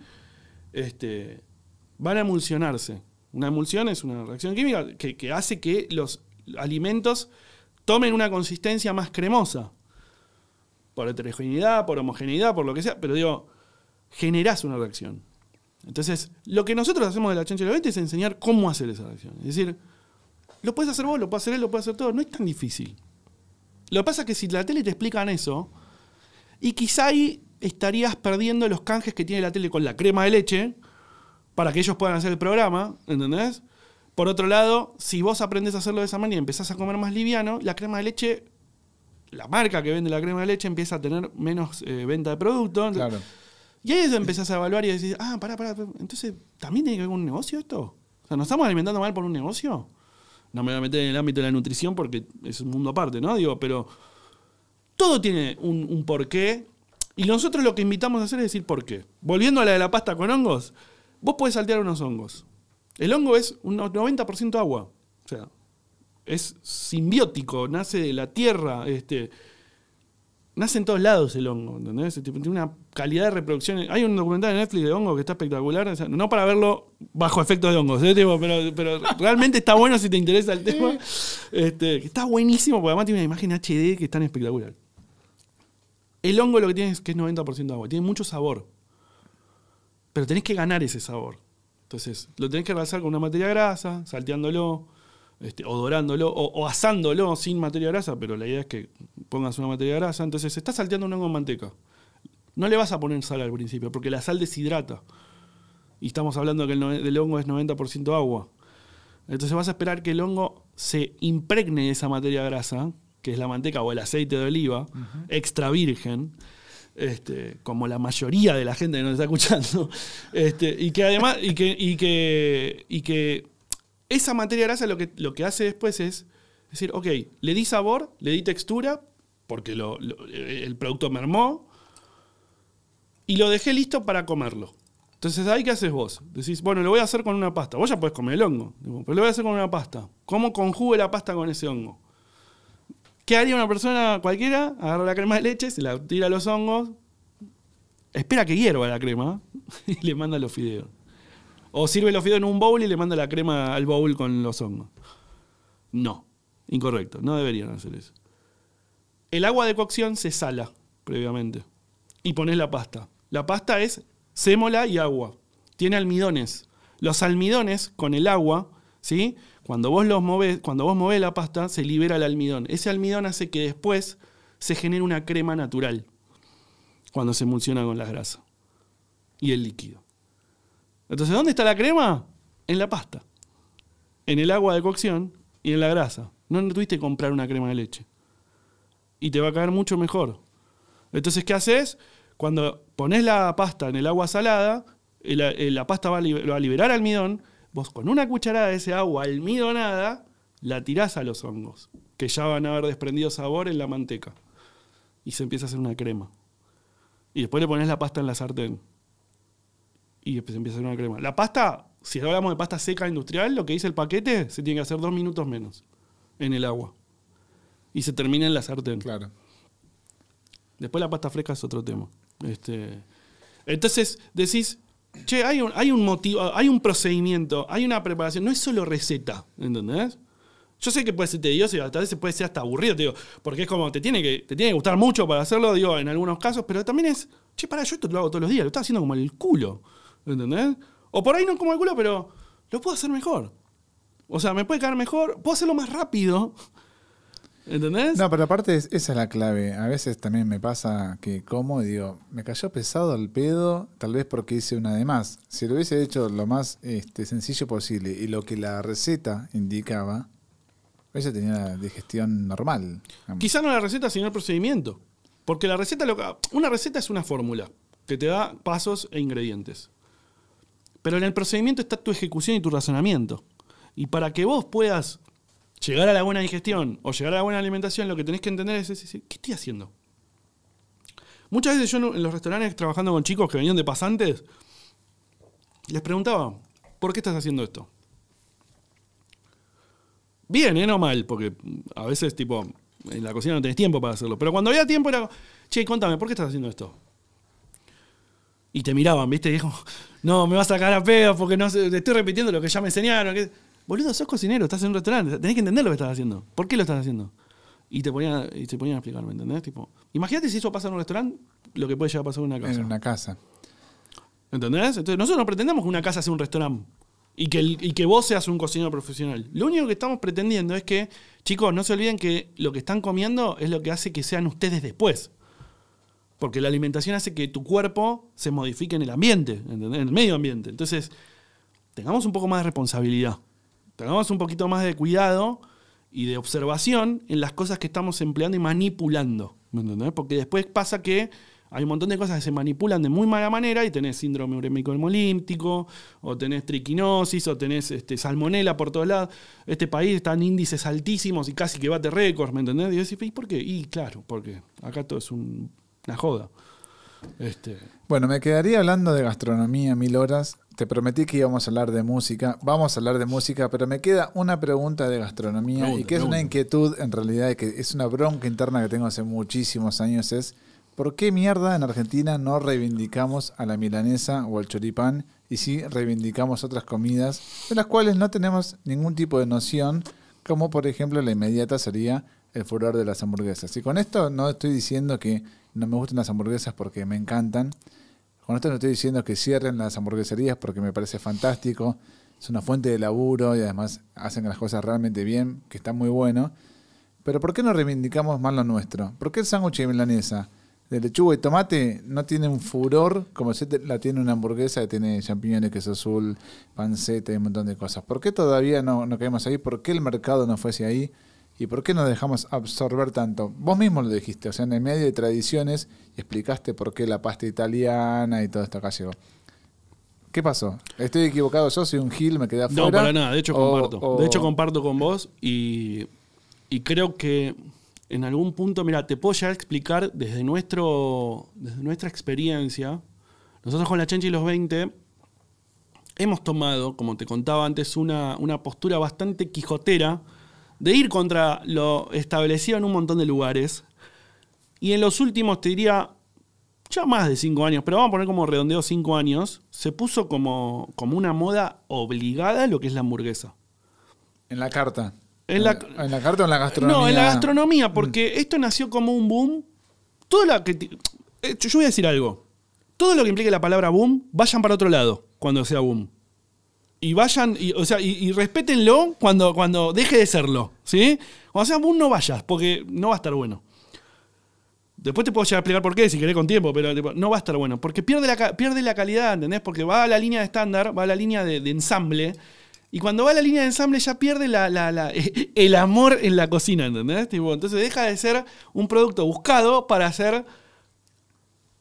Este, van a emulsionarse. Una emulsión es una reacción química que, que hace que los alimentos tomen una consistencia más cremosa. Por heterogeneidad, por homogeneidad, por lo que sea, pero digo, generás una reacción. Entonces, lo que nosotros hacemos de la chancha de es enseñar cómo hacer esa reacción. Es decir, lo puedes hacer vos, lo puedes hacer él, lo puedes hacer todo. No es tan difícil. Lo que pasa es que si la tele te explican eso, y quizá ahí estarías perdiendo los canjes que tiene la tele con la crema de leche para que ellos puedan hacer el programa, ¿entendés? Por otro lado, si vos aprendés a hacerlo de esa manera y empezás a comer más liviano, la crema de leche, la marca que vende la crema de leche empieza a tener menos eh, venta de producto. Claro. Y ahí empezás a evaluar y decís, ah, pará, pará, entonces, ¿también tiene que ver con un negocio esto? O sea, ¿nos estamos alimentando mal por un negocio? No me voy a meter en el ámbito de la nutrición porque es un mundo aparte, ¿no? Digo, pero todo tiene un, porqué. Y nosotros lo que invitamos a hacer es decir por qué. Volviendo a la de la pasta con hongos, vos podés saltear unos hongos. El hongo es un 90% agua. O sea, es simbiótico, nace de la tierra, este, nace en todos lados el hongo, ¿entendés? Este, tiene una calidad de reproducción. Hay un documental de Netflix de hongo que está espectacular. no para verlo bajo efectos de hongos, pero, realmente está bueno si te interesa el tema. Este, está buenísimo porque además tiene una imagen HD que es tan espectacular. El hongo lo que tiene es que es 90% agua. Tiene mucho sabor. Pero tenés que ganar ese sabor. Entonces, lo tenés que realizar con una materia grasa, salteándolo, este, dorándolo, o, o, asándolo sin materia grasa, pero la idea es que pongas una materia grasa. Entonces, estás salteando un hongo en manteca. No le vas a poner sal al principio, porque la sal deshidrata. Y estamos hablando que el, hongo es 90% agua. Entonces vas a esperar que el hongo se impregne de esa materia grasa, que es la manteca o el aceite de oliva, extra virgen, este, como la mayoría de la gente que nos está escuchando, este, y que además, y que, y que, y que esa materia grasa lo que, lo que hace después es decir, ok, le di sabor, le di textura, porque el producto mermó, y lo dejé listo para comerlo. Entonces, ahí qué haces vos? Decís, bueno, lo voy a hacer con una pasta. Vos ya podés comer el hongo, pero lo voy a hacer con una pasta. ¿Cómo conjugue la pasta con ese hongo? ¿Qué haría una persona cualquiera? Agarra la crema de leche, se la tira a los hongos, espera que hierva la crema y le manda los fideos. O sirve los fideos en un bowl y le manda la crema al bowl con los hongos. No, incorrecto, no deberían hacer eso. El agua de cocción se sala previamente y pones la pasta. La pasta es sémola y agua. Tiene almidones. Los almidones con el agua, ¿sí? Cuando vos los movés, cuando vos movés la pasta, se libera el almidón. Ese almidón hace que después se genere una crema natural cuando se emulsiona con la grasa y el líquido. Entonces, ¿dónde está la crema? En la pasta, en el agua de cocción y en la grasa. No tuviste comprar una crema de leche. Y te va a caer mucho mejor. Entonces, ¿qué haces? Cuando pones la pasta en el agua salada, eh, la, pasta va a, liberar almidón, vos con una cucharada de ese agua almidonada la tirás a los hongos, que ya van a haber desprendido sabor en la manteca. Y se empieza a hacer una crema. Y después le pones la pasta en la sartén. Y después empieza a hacer una crema. La pasta, si hablamos de pasta seca industrial, lo que dice el paquete, se tiene que hacer dos minutos menos en el agua. Y se termina en la sartén. Claro. Después la pasta fresca es otro tema. Este, entonces decís, che, hay un, hay un motivo, hay un procedimiento, hay una preparación, no es solo receta, ¿entendés? Yo sé que puede ser tedioso a veces puede ser hasta aburrido, digo, porque es como, te tiene, que, te tiene que gustar mucho para hacerlo, digo, en algunos casos, pero también es, che, para, yo esto lo hago todos los días, lo estás haciendo como el culo, ¿entendés? O por ahí no como el culo, pero lo puedo hacer mejor. O sea, me puede caer mejor, puedo hacerlo más rápido, ¿Entendés? No, pero aparte esa es la clave. A veces también me pasa que como digo, me cayó pesado el pedo, tal vez porque hice una de más. Si lo hubiese hecho lo más este, sencillo posible y lo que la receta indicaba, ella tenía la digestión normal. Quizá no la receta, sino el procedimiento. Porque la receta, lo que, una receta es una fórmula que te da pasos e ingredientes. Pero en el procedimiento está tu ejecución y tu razonamiento. Y para que vos puedas llegar a la buena digestión o llegar a la buena alimentación, lo que tenés que entender es, es, ¿qué estoy haciendo? Muchas veces yo en los restaurantes trabajando con chicos que venían de pasantes, les preguntaba, ¿por qué estás haciendo esto? Bien, ¿eh? No mal, porque a veces, tipo, en la cocina no tenés tiempo para hacerlo. Pero cuando había tiempo era, che, contame, ¿por qué estás haciendo esto? Y te miraban, ¿viste? Y dijo, no, me vas a sacar a pedo porque no, te estoy repitiendo lo que ya me enseñaron boludo, sos cocinero, estás en un restaurante, tenés que entender lo que estás haciendo. ¿Por qué lo estás haciendo? Y te ponían, y a explicar, ¿me entendés? Tipo, imagínate si eso pasa en un restaurante, lo que puede llegar a pasar en una casa. En una casa. ¿Entendés? Entonces, nosotros no pretendemos que una casa sea un restaurante y que, y que vos seas un cocinero profesional. Lo único que estamos pretendiendo es que, chicos, no se olviden que lo que están comiendo es lo que hace que sean ustedes después. Porque la alimentación hace que tu cuerpo se modifique en el ambiente, en el medio ambiente. Entonces, tengamos un poco más de responsabilidad tengamos un poquito más de cuidado y de observación en las cosas que estamos empleando y manipulando. ¿Me entendés? Porque después pasa que hay un montón de cosas que se manipulan de muy mala manera y tenés síndrome urémico hemolíptico, o tenés triquinosis, o tenés este, salmonela por todos lados. Este país está en índices altísimos y casi que bate récord, ¿me entendés? Y yo decís, ¿y por qué? Y claro, porque acá todo es una joda. Este. Bueno, me quedaría hablando de gastronomía mil horas, te prometí que íbamos a hablar de música. Vamos a hablar de música, pero me queda una pregunta de gastronomía y que es una inquietud en realidad, que es una bronca interna que tengo hace muchísimos años, es ¿por qué mierda en Argentina no reivindicamos a la milanesa o al choripán y sí reivindicamos otras comidas de las cuales no tenemos ningún tipo de noción, como por ejemplo la inmediata sería el furor de las hamburguesas? Y con esto no estoy diciendo que no me gusten las hamburguesas porque me encantan, con esto no estoy diciendo que cierren las hamburgueserías porque me parece fantástico. Es una fuente de laburo y además hacen las cosas realmente bien, que está muy bueno. Pero ¿por qué no reivindicamos más lo nuestro? ¿Por qué el sándwich de milanesa de lechuga y tomate no tiene un furor como si la tiene una hamburguesa que tiene champiñones, queso azul, panceta y un montón de cosas? ¿Por qué todavía no, no caemos ahí? ¿Por qué el mercado no fuese ahí? ¿Y por qué nos dejamos absorber tanto? Vos mismo lo dijiste, o sea, en el medio de tradiciones explicaste por qué la pasta italiana y todo esto acá llegó. ¿Qué pasó? ¿Estoy equivocado yo? ¿Soy un gil? ¿Me quedé afuera? No, para nada. De hecho, comparto. De hecho, comparto con vos y, creo que en algún punto, mira, te puedo ya explicar desde, nuestro, desde nuestra experiencia. Nosotros con la Chenchi y los 20 hemos tomado, como te contaba antes, una, una postura bastante quijotera de ir contra lo establecido en un montón de lugares. Y en los últimos, te diría, ya más de cinco años, pero vamos a poner como redondeo cinco años, se puso como, como una moda obligada lo que es la hamburguesa. En la carta. En la, ¿En la carta o en la gastronomía? No, en la gastronomía, mm. porque esto nació como un boom. Todo lo que. Eh, yo voy a decir algo. Todo lo que implique la palabra boom, vayan para otro lado cuando sea boom y vayan, o sea, y, respétenlo cuando, cuando deje de serlo, ¿sí? Cuando sea boom no vayas, porque no va a estar bueno. Después te puedo llegar a explicar por qué, si querés con tiempo, pero no va a estar bueno. Porque pierde la, pierde la calidad, ¿entendés? Porque va a la línea de estándar, va a la línea de, ensamble. Y cuando va a la línea de ensamble ya pierde el amor en la cocina, ¿entendés? entonces deja de ser un producto buscado para hacer...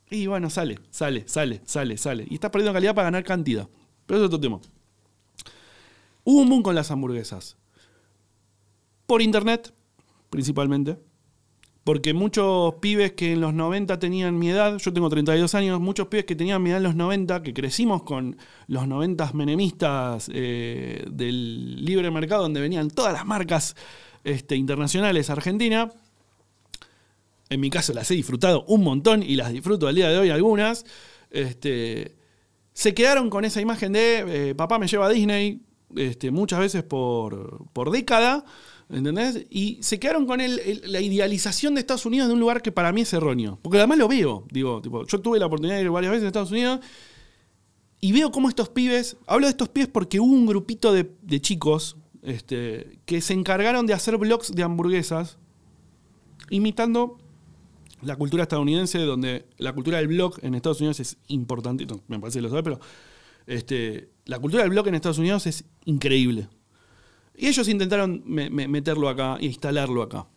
Y bueno, sale, sale, sale, sale, sale. Y estás perdiendo calidad para ganar cantidad. Pero eso es otro tema un boom con las hamburguesas. Por internet, principalmente. Porque muchos pibes que en los 90 tenían mi edad, yo tengo 32 años, muchos pibes que tenían mi edad en los 90, que crecimos con los 90 menemistas eh, del libre mercado, donde venían todas las marcas este, internacionales a Argentina. En mi caso las he disfrutado un montón y las disfruto al día de hoy algunas. Este, se quedaron con esa imagen de eh, papá me lleva a Disney, este, muchas veces por, por década, ¿entendés? Y se quedaron con la idealización de Estados Unidos de un lugar que para mí es erróneo. Porque además lo veo, digo, yo tuve la oportunidad de ir varias veces a Estados Unidos y veo cómo estos pibes, hablo de estos pibes porque hubo un grupito de, chicos este, que se encargaron de hacer blogs de hamburguesas imitando la cultura estadounidense, donde la cultura del blog en Estados Unidos es importante, me parece lo sabe, pero este, la cultura del bloque en Estados Unidos es increíble. Y ellos intentaron meterlo acá e instalarlo acá.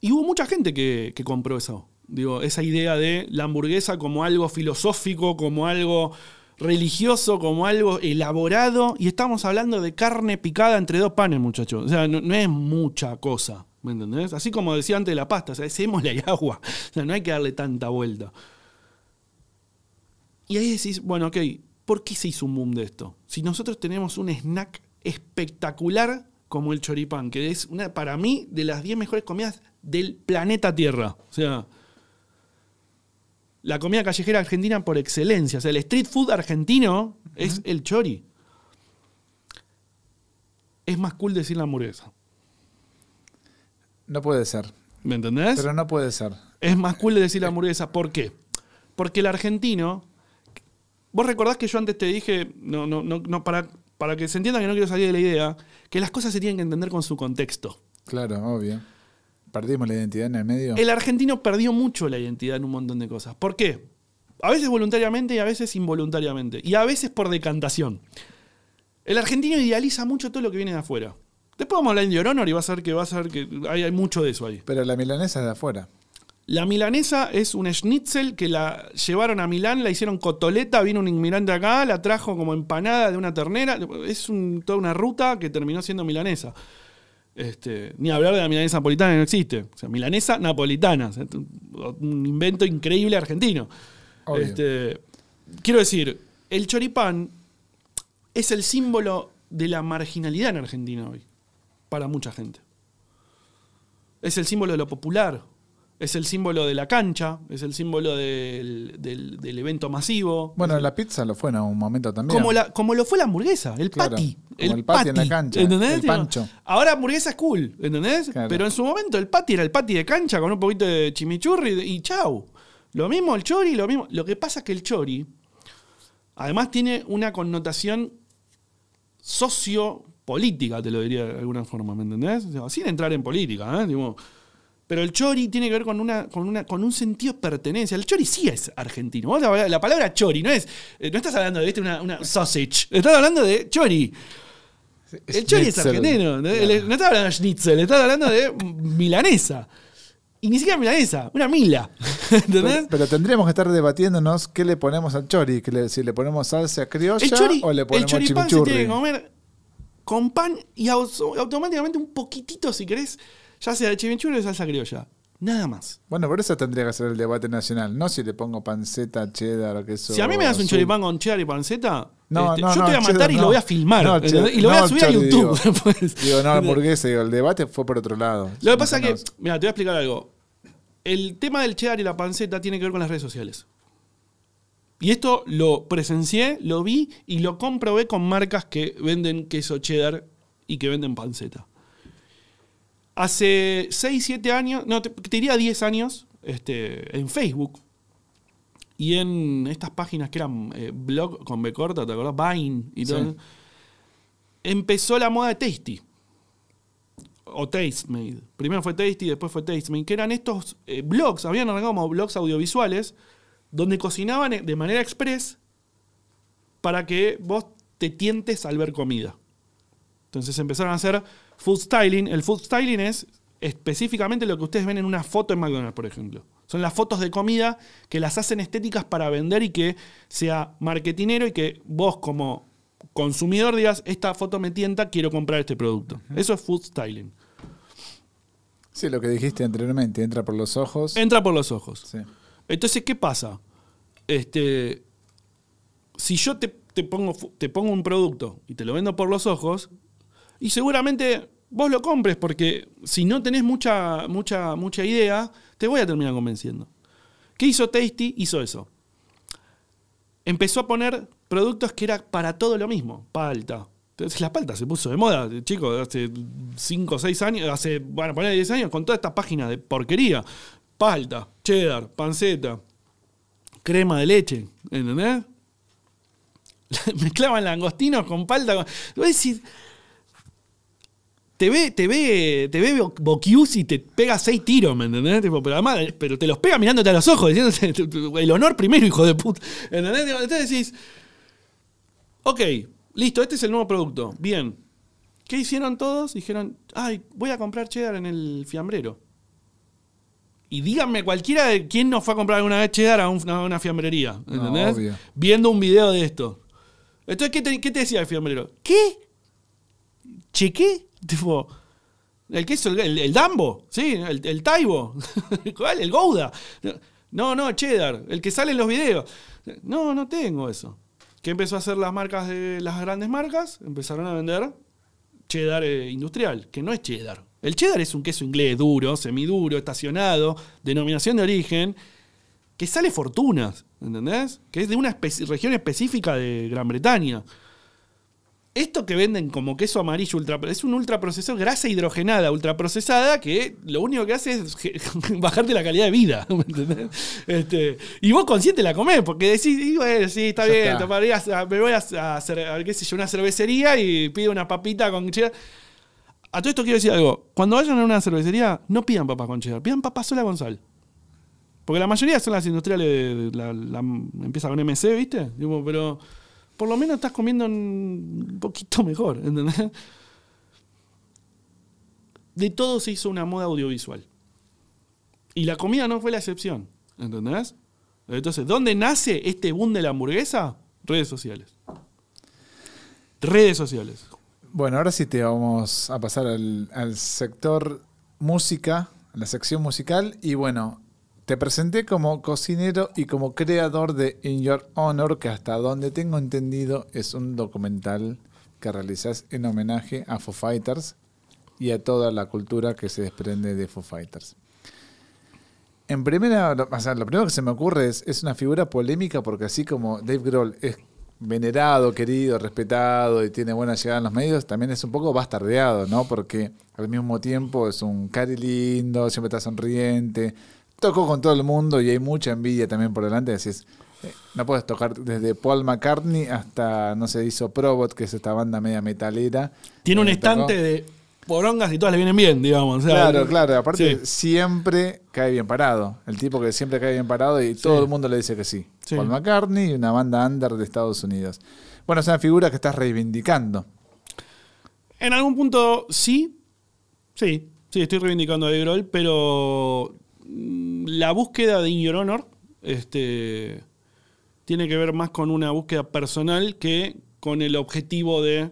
Y hubo mucha gente que, compró eso. Digo, esa idea de la hamburguesa como algo filosófico, como algo religioso, como algo elaborado. Y estamos hablando de carne picada entre dos panes, muchachos. O sea, no, es mucha cosa. ¿Me entendés? Así como decía antes de la pasta, o sea, es la agua. O sea, no hay que darle tanta vuelta. Y ahí decís, bueno, ok, ¿por qué se hizo un boom de esto? Si nosotros tenemos un snack espectacular como el choripán, que es una, para mí, de las 10 mejores comidas del planeta Tierra. O sea, la comida callejera argentina por excelencia. O sea, el street food argentino es el chori. Es más cool decir la hamburguesa. No puede ser. ¿Me entendés? Pero no puede ser. Es más cool decir la hamburguesa. ¿Por qué? Porque el argentino Vos recordás que yo antes te dije, no, no, no, no para, para que se entienda que no quiero salir de la idea, que las cosas se tienen que entender con su contexto. Claro, obvio. Perdimos la identidad en el medio. El argentino perdió mucho la identidad en un montón de cosas. ¿Por qué? A veces voluntariamente y a veces involuntariamente. Y a veces por decantación. El argentino idealiza mucho todo lo que viene de afuera. Después vamos a hablar de Honor y va a ser que, va a ser que hay, hay mucho de eso ahí. Pero la milanesa es de afuera. La milanesa es un schnitzel que la llevaron a Milán, la hicieron cotoleta, vino un inmigrante acá, la trajo como empanada de una ternera. Es toda una ruta que terminó siendo milanesa. Este, ni hablar de la milanesa napolitana, no existe. O sea, milanesa napolitana. Un invento increíble argentino. Este, quiero decir, el choripán es el símbolo de la marginalidad en Argentina hoy, para mucha gente. Es el símbolo de lo popular es el símbolo de la cancha, es el símbolo del, evento masivo. Bueno, la pizza lo fue en un momento también. Como, la, como lo fue la hamburguesa, el patty. el, en la cancha. El pancho. Ahora hamburguesa es cool, ¿entendés? Pero en su momento el patty era el patty de cancha con un poquito de chimichurri y chau. Lo mismo el chori, lo mismo. Lo que pasa es que el chori, además, tiene una connotación sociopolítica, te lo diría de alguna forma, ¿me entendés? sin entrar en política, ¿eh? Digo, pero el chori tiene que ver con, una, con, una, con un sentido de pertenencia. El chori sí es argentino. la, palabra chori no es. Eh, no estás hablando de Una, sausage. Estás hablando de chori. El chori es argentino. No, estás hablando de schnitzel, estás hablando de milanesa. Y ni siquiera milanesa, una mila. ¿Entendés? Pero, tendríamos que estar debatiéndonos qué le ponemos al chori. Que le, si le ponemos salsa criolla chori, o le ponemos el chimichurri. El se tiene que comer con pan y automáticamente un poquitito, si querés ya sea de chimichurri o salsa criolla. Nada más. Bueno, por eso tendría que ser el debate nacional. No si le pongo panceta, cheddar, o queso. Si a mí me das un choripán con cheddar y panceta, no, este, yo te voy a matar y lo voy a filmar. y lo voy a subir a YouTube. Digo, no, hamburguesa, digo, el debate fue por otro lado. Lo que pasa es que, mira, te voy a explicar algo. El tema del cheddar y la panceta tiene que ver con las redes sociales. Y esto lo presencié, lo vi y lo comprobé con marcas que venden queso cheddar y que venden panceta hace 6, 7 años, no, te, diría 10 años, este, en Facebook y en estas páginas que eran eh, blog con B corta, ¿te acordás? Vine y Empezó la moda de Tasty. O Tastemade. Primero fue Tasty, después fue Tastemade. Que eran estos eh, blogs, habían arrancado como blogs audiovisuales, donde cocinaban eh, de manera express para que vos te tientes al ver comida. Entonces empezaron a hacer Food styling, el food styling es específicamente lo que ustedes ven en una foto en McDonald's, por ejemplo. Son las fotos de comida que las hacen estéticas para vender y que sea marketinero y que vos como consumidor digas, esta foto me tienta, quiero comprar este producto. Eso es food styling. Sí, lo que dijiste anteriormente, entra por los ojos. Entra por los ojos. Entonces, ¿qué pasa? Este, si yo te, pongo, te pongo un producto y te lo vendo por los ojos, y seguramente vos lo compres porque si no tenés mucha, mucha, mucha idea, te voy a terminar convenciendo. ¿Qué hizo Tasty? Hizo eso. Empezó a poner productos que eran para todo lo mismo. Palta. Entonces, la palta se puso de moda, chicos, hace 5 o 6 años, hace, bueno, poner 10 años, con toda esta página de porquería. Palta, cheddar, panceta, crema de leche, ¿entendés? Mezclaban langostinos con palta. Voy a decir, te ve, te ve, te ve y te pega seis tiros, ¿me entendés? pero además, pero te los pega mirándote a los ojos, diciéndote el honor primero, hijo de puta. ¿Entendés? Entonces decís, ok, listo, este es el nuevo producto, bien. ¿Qué hicieron todos? Dijeron, ay, voy a comprar cheddar en el fiambrero. Y díganme cualquiera de quién nos fue a comprar alguna vez cheddar a, una fiambrería, ¿entendés? Viendo un video de esto. Entonces, ¿qué qué te decía el fiambrero? ¿Qué? ¿Chequé? Tipo, ¿el queso? El, el, Dambo, ¿sí? El, el Taibo, ¿cuál? El Gouda. No, no, Cheddar, el que sale en los videos. No, no tengo eso. ¿Qué empezó a hacer las marcas de las grandes marcas? Empezaron a vender cheddar eh, industrial, que no es cheddar. El cheddar es un queso inglés duro, semiduro, estacionado, denominación de origen, que sale fortunas, ¿entendés? Que es de una región específica de Gran Bretaña. Esto que venden como queso amarillo ultra, es un ultraprocesor, grasa hidrogenada ultraprocesada, que lo único que hace es bajarte la calidad de vida. ¿me entendés? Este, y vos consciente la comés, porque decís, sí, está bien, me voy a hacer, una cervecería y pido una papita con cheddar. A todo esto quiero decir algo. Cuando vayan a una cervecería, no pidan papas con cheddar, pidan papas sola con sal. Porque la mayoría son las industriales, de la, empieza con MC, ¿viste? Digo, pero por lo menos estás comiendo un poquito mejor, ¿entendés? De todo se hizo una moda audiovisual. Y la comida no fue la excepción, ¿entendés? Entonces, ¿dónde nace este boom de la hamburguesa? Redes sociales. Redes sociales. Bueno, ahora sí te vamos a pasar al, sector música, a la sección musical. Y bueno, te presenté como cocinero y como creador de In Your Honor, que hasta donde tengo entendido es un documental que realizas en homenaje a Foo Fighters y a toda la cultura que se desprende de Foo Fighters. En primera, o sea, lo primero que se me ocurre es, es una figura polémica porque así como Dave Grohl es venerado, querido, respetado y tiene buena llegada en los medios, también es un poco bastardeado, ¿no? Porque al mismo tiempo es un cari lindo, siempre está sonriente, tocó con todo el mundo y hay mucha envidia también por delante. es, eh, no puedes tocar desde Paul McCartney hasta, no sé, hizo Probot, que es esta banda media metalera. Tiene un estante de porongas y todas le vienen bien, digamos. claro, eh, claro. Aparte, siempre cae bien parado. El tipo que siempre cae bien parado y todo el mundo le dice que sí. Paul McCartney y una banda under de Estados Unidos. Bueno, es una figura que estás reivindicando. En algún punto sí. Sí, sí, estoy reivindicando a Dave Grohl, pero Mm, la búsqueda de In Honor este, tiene que ver más con una búsqueda personal que con el objetivo de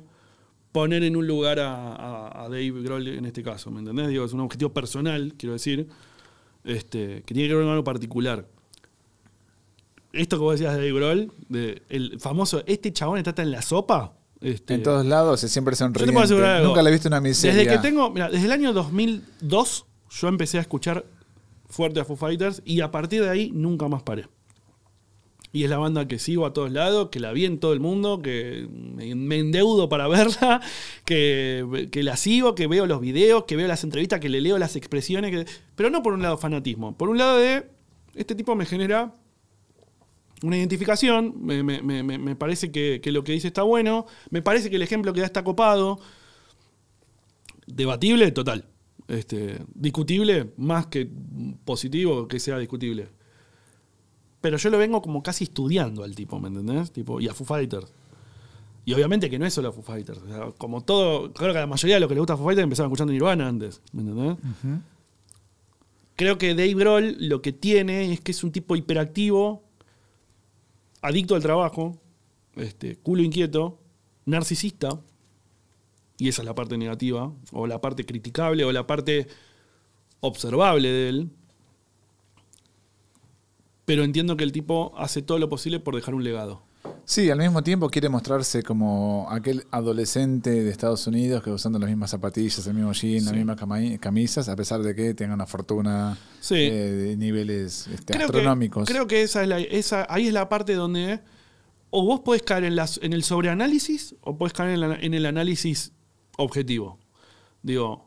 poner en un lugar a, Dave Grohl en este caso, ¿me entendés? Digo, es un objetivo personal, quiero decir, este, que tiene que ver con algo particular. Esto que vos decías de Dave Grohl, el famoso, este chabón está en la sopa. Este, en todos lados, siempre sonríe. Nunca le he visto una miseria. Desde que tengo, desde el año 2002 yo empecé a escuchar fuerte a Foo Fighters y a partir de ahí nunca más paré. Y es la banda que sigo a todos lados, que la vi en todo el mundo, que me endeudo para verla, que, la sigo, que veo los videos, que veo las entrevistas, que le leo las expresiones. Pero no por un lado fanatismo, por un lado de este tipo me genera una identificación, me, parece que, que, lo que dice está bueno, me parece que el ejemplo que da está copado, debatible, total. Este, discutible, más que positivo que sea discutible. Pero yo lo vengo como casi estudiando al tipo, ¿me entendés? Tipo, y a Foo Fighters. Y obviamente que no es solo Foo Fighters. como todo, creo que la mayoría de los que les gusta Foo Fighters empezaron escuchando Nirvana antes, ¿me Creo que Dave Grohl lo que tiene es que es un tipo hiperactivo, adicto al trabajo, este, culo inquieto, narcisista y esa es la parte negativa, o la parte criticable, o la parte observable de él. Pero entiendo que el tipo hace todo lo posible por dejar un legado. Sí, al mismo tiempo quiere mostrarse como aquel adolescente de Estados Unidos que usando las mismas zapatillas, el mismo jean, las mismas camisas, a pesar de que tenga una fortuna eh, de niveles creo astronómicos. Que, creo que esa ahí es la parte donde o vos podés caer en, las, en el sobreanálisis o puedes caer en el análisis objetivo. Digo,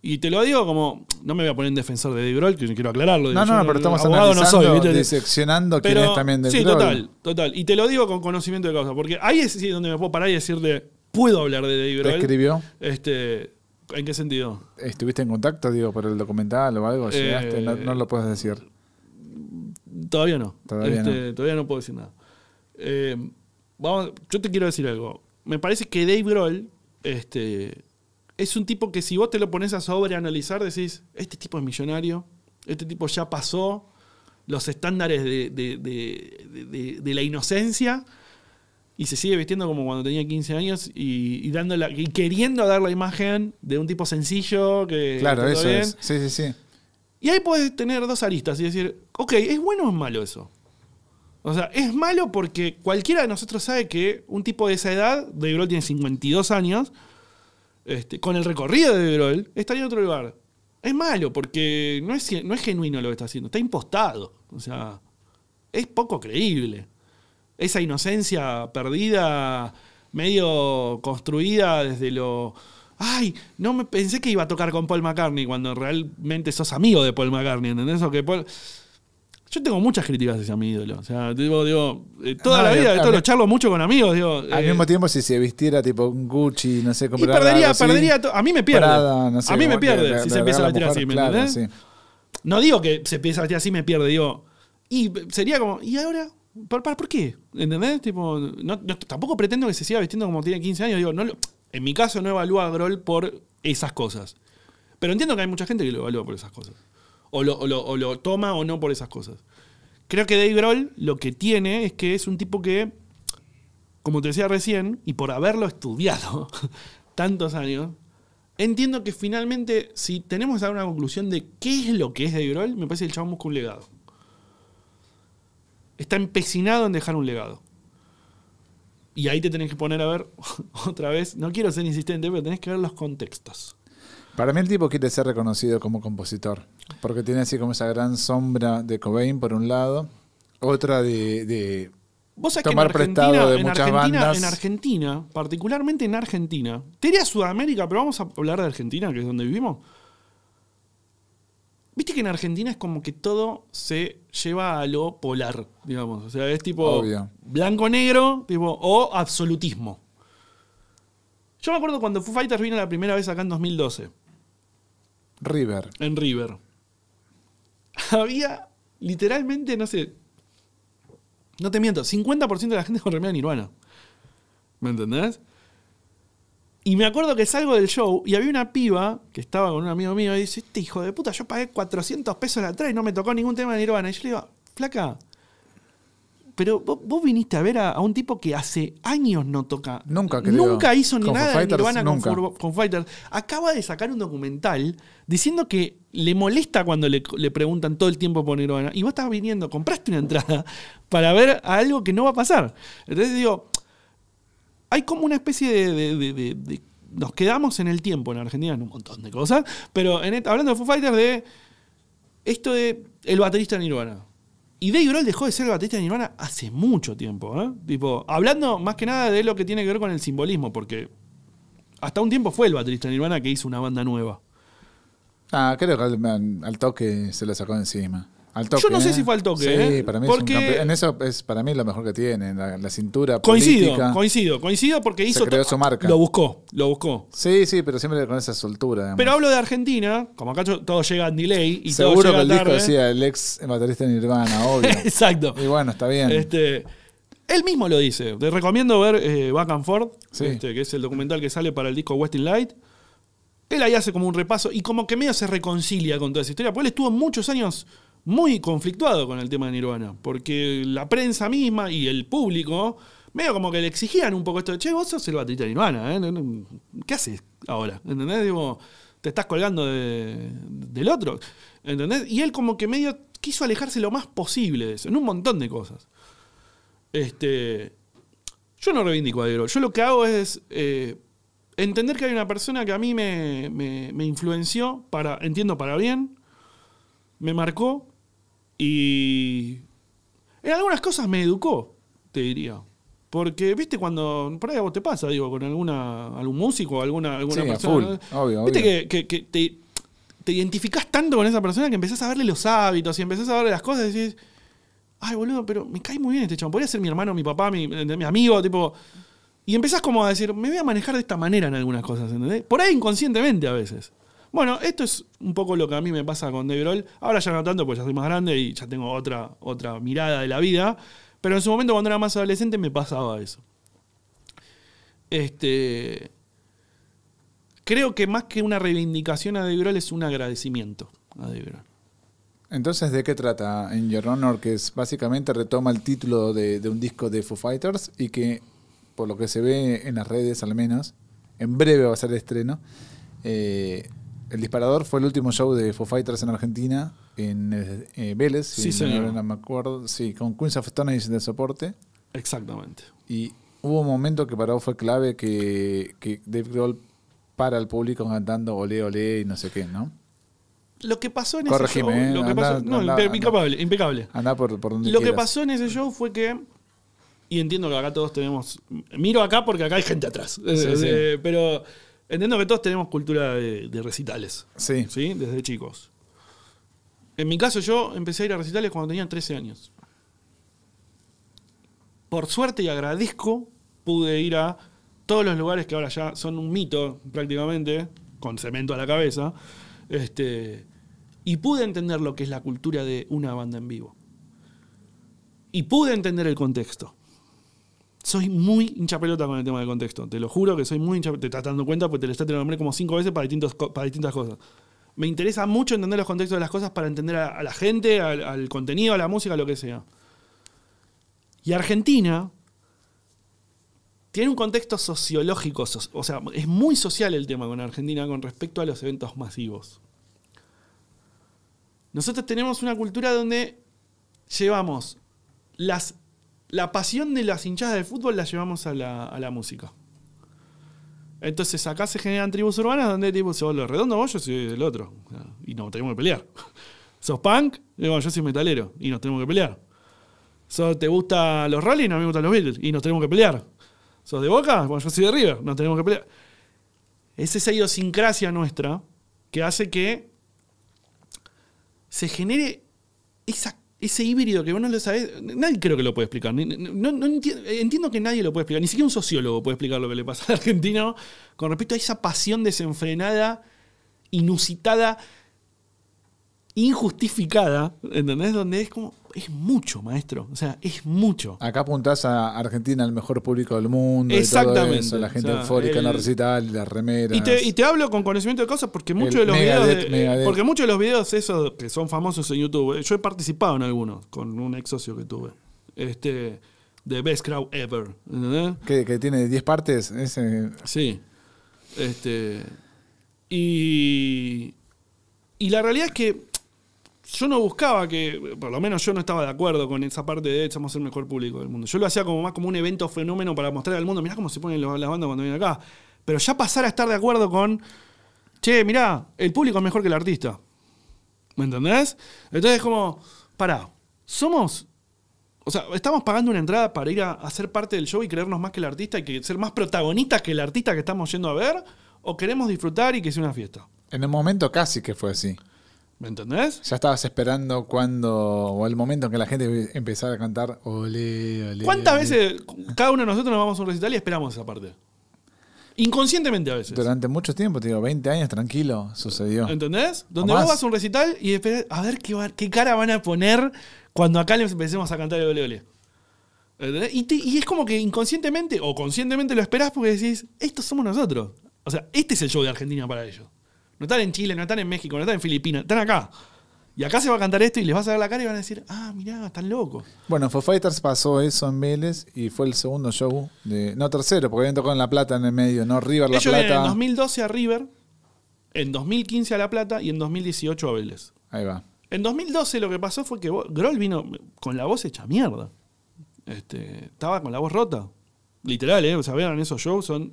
y te lo digo como, no me voy a poner en defensor de Dave Grohl, que quiero aclararlo. no, no, pero estamos analizando, no soy, diseccionando pero, también es también Dave Sí, total, total. Y te lo digo con conocimiento de causa, porque ahí es donde me puedo parar y decirte, puedo hablar de Dave Grohl. ¿Te escribió? Este, ¿En qué sentido? ¿Estuviste en contacto, digo, por el documental o algo? Eh, no, lo puedes decir. Todavía no. Todavía, no. Este, todavía no puedo decir nada. Eh, vamos, yo te quiero decir algo. Me parece que Dave Grohl este, es un tipo que si vos te lo pones a analizar decís, este tipo es millonario, este tipo ya pasó los estándares de, la inocencia y se sigue vistiendo como cuando tenía 15 años y, y, queriendo dar la imagen de un tipo sencillo que... Claro, eso es. Sí, sí, sí. Y ahí puedes tener dos aristas y decir, ok, ¿es bueno o es malo eso? O sea, es malo porque cualquiera de nosotros sabe que un tipo de esa edad, De Grohl tiene 52 años, este, con el recorrido de De Grohl, estaría en otro lugar. Es malo porque no es, no es genuino lo que está haciendo, está impostado. O sea, es poco creíble. Esa inocencia perdida, medio construida desde lo... Ay, no me pensé que iba a tocar con Paul McCartney cuando realmente sos amigo de Paul McCartney, ¿entendés? O que Paul... Yo tengo muchas críticas hacia mi ídolo. O sea, digo, eh, toda la vida, todo lo charlo mucho con amigos. Digo, al eh, mismo tiempo, si se vistiera tipo un Gucci, no sé, cómo Y perdería, perdería. A mí me pierde. a mí me pierde si se empieza a vestir así, ¿me No digo que se empieza a vestir así, me pierde. Digo, y sería como, ¿y ahora? ¿Por, qué? ¿Entendés? Tipo, tampoco pretendo que se siga vistiendo como tiene 15 años. Digo, no en mi caso, no evalúa a Groll por esas cosas. Pero entiendo que hay mucha gente que lo evalúa por esas cosas o lo, toma o no por esas cosas. Creo que Dave Grohl lo que tiene es que es un tipo que, como te decía recién, y por haberlo estudiado tantos años, entiendo que finalmente, si tenemos que una conclusión de qué es lo que es Dave Grohl, me parece que el chabón busca un legado. Está empecinado en dejar un legado. Y ahí te tenés que poner a ver otra vez, no quiero ser insistente, pero tenés que ver los contextos. Para mí el tipo quiere ser reconocido como compositor, porque tiene así como esa gran sombra de Cobain por un lado, otra de, de tomar prestado de muchas bandas. En Argentina, particularmente en Argentina, diría Sudamérica, pero vamos a hablar de Argentina, que es donde vivimos. Viste que en Argentina es como que todo se lleva a lo polar, digamos. O sea, es tipo blanco-negro o absolutismo. Yo me acuerdo cuando Foo Fighters vino la primera vez acá en 2012. River. En River. Había literalmente, no sé, no te miento, 50% de la gente con remera nirvana. ¿Me entendés? Y me acuerdo que salgo del show y había una piba que estaba con un amigo mío y dice, este hijo de puta, yo pagué 400 pesos la y no me tocó ningún tema de Nirvana. Y yo le digo, flaca, pero vos, viniste a ver a, un tipo que hace años no toca. Nunca, creo. Nunca hizo ni nada en Nirvana Con, Fighters. Acaba de sacar un documental diciendo que le molesta cuando le, preguntan todo el tiempo por Nirvana. Y vos estás viniendo, compraste una entrada para ver algo que no va a pasar. Entonces digo, hay como una especie de, nos quedamos en el tiempo en Argentina en un montón de cosas, pero en, hablando de Foo Fighters de esto de el baterista de Nirvana. Y Dave Grohl dejó de ser el baterista Nirvana hace mucho tiempo. ¿eh? Tipo, hablando más que nada de lo que tiene que ver con el simbolismo, porque hasta un tiempo fue el baterista Nirvana que hizo una banda nueva. Ah, creo que al, toque se la sacó encima. Yo no sé ¿eh? si fue al toque. Sí, ¿eh? para mí porque... es en eso es para mí lo mejor que tiene, la, cintura. Coincido, coincido, coincido porque hizo. creó su Lo buscó, lo buscó. Sí, sí, pero siempre con esa soltura. Pero hablo de Argentina, como acá todo llega en delay y Seguro todo que el disco decía el ex baterista Nirvana, obvio. Exacto. Y bueno, está bien. Este. Él mismo lo dice. Te recomiendo ver eh, Back and Forth, este, que es el documental que sale para el disco Westing Light. Él ahí hace como un repaso y como que medio se reconcilia con toda esa historia, porque él estuvo muchos años muy conflictuado con el tema de Nirvana, porque la prensa misma y el público medio como que le exigían un poco esto de, che, vos sos el batista de Nirvana, ¿eh? ¿qué haces ahora? ¿Entendés? Digo, te estás colgando del otro, ¿entendés? Y él como que medio quiso alejarse lo más posible de eso, en un montón de cosas. Este, yo no reivindico a Dero, yo lo que hago es eh, entender que hay una persona que a mí me, influenció, para, entiendo para bien, me marcó y en algunas cosas me educó, te diría. Porque, viste, cuando. Por ahí a vos te pasa, digo, con alguna, algún músico, alguna, alguna persona. viste que, te, te, identificás tanto con esa persona que empezás a verle los hábitos y empezás a verle las cosas y decís. Ay, boludo, pero me cae muy bien este chavo. Podría ser mi hermano, mi papá, mi, eh, mi amigo, tipo. Y empezás como a decir, me voy a manejar de esta manera en algunas cosas, ¿entendés? Por ahí inconscientemente a veces. Bueno, esto es un poco lo que a mí me pasa con Dave Grohl. Ahora ya no tanto, porque ya soy más grande y ya tengo otra, otra mirada de la vida. Pero en su momento, cuando era más adolescente, me pasaba eso. Este. Creo que más que una reivindicación a Dave Grohl es un agradecimiento a Dave Grohl. Entonces, ¿de qué trata In Your Honor? Que básicamente retoma el título de, un disco de Foo Fighters y que, por lo que se ve en las redes al menos, en breve va a ser el estreno. Eh, el Disparador fue el último show de Foo Fighters en Argentina, en eh, eh, Vélez. Sí, si No me acuerdo. Sí, con Queens of Stone Age de soporte. Exactamente. Y hubo un momento que para vos fue clave que, Dave Grohl para el público cantando olé, olé y no sé qué, ¿no? Lo que pasó en ese show. Eh, no, impecable. Por, por donde lo que pasó en ese show fue que. Y entiendo que acá todos tenemos. Miro acá porque acá hay gente atrás. Eh, pero Entiendo que todos tenemos cultura de, recitales. Sí. sí. Desde chicos. En mi caso, yo empecé a ir a recitales cuando tenía 13 años. Por suerte y agradezco, pude ir a todos los lugares que ahora ya son un mito, prácticamente, con cemento a la cabeza. Este, y pude entender lo que es la cultura de una banda en vivo. Y pude entender el contexto soy muy hinchapelota con el tema del contexto. Te lo juro que soy muy hincha Te estás dando cuenta porque te lo estás teniendo como cinco veces para, distintos, para distintas cosas. Me interesa mucho entender los contextos de las cosas para entender a, la gente, al, contenido, a la música, a lo que sea. Y Argentina tiene un contexto sociológico, o sea, es muy social el tema con Argentina con respecto a los eventos masivos. Nosotros tenemos una cultura donde llevamos las la pasión de las hinchadas de fútbol la llevamos a la, música. Entonces acá se generan tribus urbanas donde tipo se vuelve redondo vos, yo soy el otro. Y nos tenemos que pelear. ¿Sos punk? yo soy metalero. Y nos tenemos que pelear. ¿Te gustan los rallies? No me gustan los Beatles. Y nos tenemos que pelear. ¿Sos de Boca? yo soy de River. Nos tenemos que pelear. Es esa idiosincrasia nuestra que hace que se genere esa ese híbrido que vos no lo sabés, nadie creo que lo puede explicar. entiendo, que nadie lo puede explicar, ni siquiera un sociólogo puede explicar lo que le pasa al argentino con respecto a esa pasión desenfrenada, inusitada, injustificada, ¿entendés? Donde es como, es mucho, maestro. O sea, es mucho. Acá apuntás a Argentina, el mejor público del mundo. Exactamente. la gente eufórica en la recital, las remeras. Y te, hablo con conocimiento de cosas porque muchos de los videos. porque muchos de los videos, esos que son famosos en YouTube, eh, yo he participado en algunos con un ex socio que tuve. Este. The Best Crowd Ever. Que, tiene 10 partes. Sí. Este. Y. Y la realidad es que yo no buscaba que, por lo menos yo no estaba de acuerdo con esa parte de somos el mejor público del mundo. Yo lo hacía como más como un evento fenómeno para mostrar al mundo, mirá cómo se ponen las bandas cuando vienen acá. Pero ya pasar a estar de acuerdo con, che, mirá, el público es mejor que el artista. ¿Me entendés? Entonces como, pará, somos o sea, estamos pagando una entrada para ir a, hacer parte del show y creernos más que el artista y que ser más protagonistas que el artista que estamos yendo a ver, o queremos disfrutar y que sea una fiesta. En el momento casi que fue así. ¿Me entendés? Ya estabas esperando cuando, o el momento en que la gente empezara a cantar, ole, ole. ¿Cuántas veces cada uno de nosotros nos vamos a un recital y esperamos esa parte? Inconscientemente a veces. Durante mucho tiempo, te digo, 20 años tranquilo, sucedió. ¿Entendés? Donde vos vas a un recital y esperas a ver qué, qué cara van a poner cuando acá les empecemos a cantar el ole ¿Entendés? Y, y, es como que inconscientemente o conscientemente lo esperás porque decís, estos somos nosotros. O sea, este es el show de Argentina para ellos. No están en Chile, no están en México, no están en Filipinas, están acá. Y acá se va a cantar esto y les vas a dar la cara y van a decir, ah, mirá, están locos. Bueno, Foo Fighters pasó eso en Vélez y fue el segundo show, no tercero, porque habían tocado en La Plata en el medio, no River La Ellos Plata. En 2012 a River, en 2015 a La Plata y en 2018 a Vélez. Ahí va. En 2012 lo que pasó fue que Grohl vino con la voz hecha mierda. Este, estaba con la voz rota. Literal, ¿eh? O sea, vean esos shows, son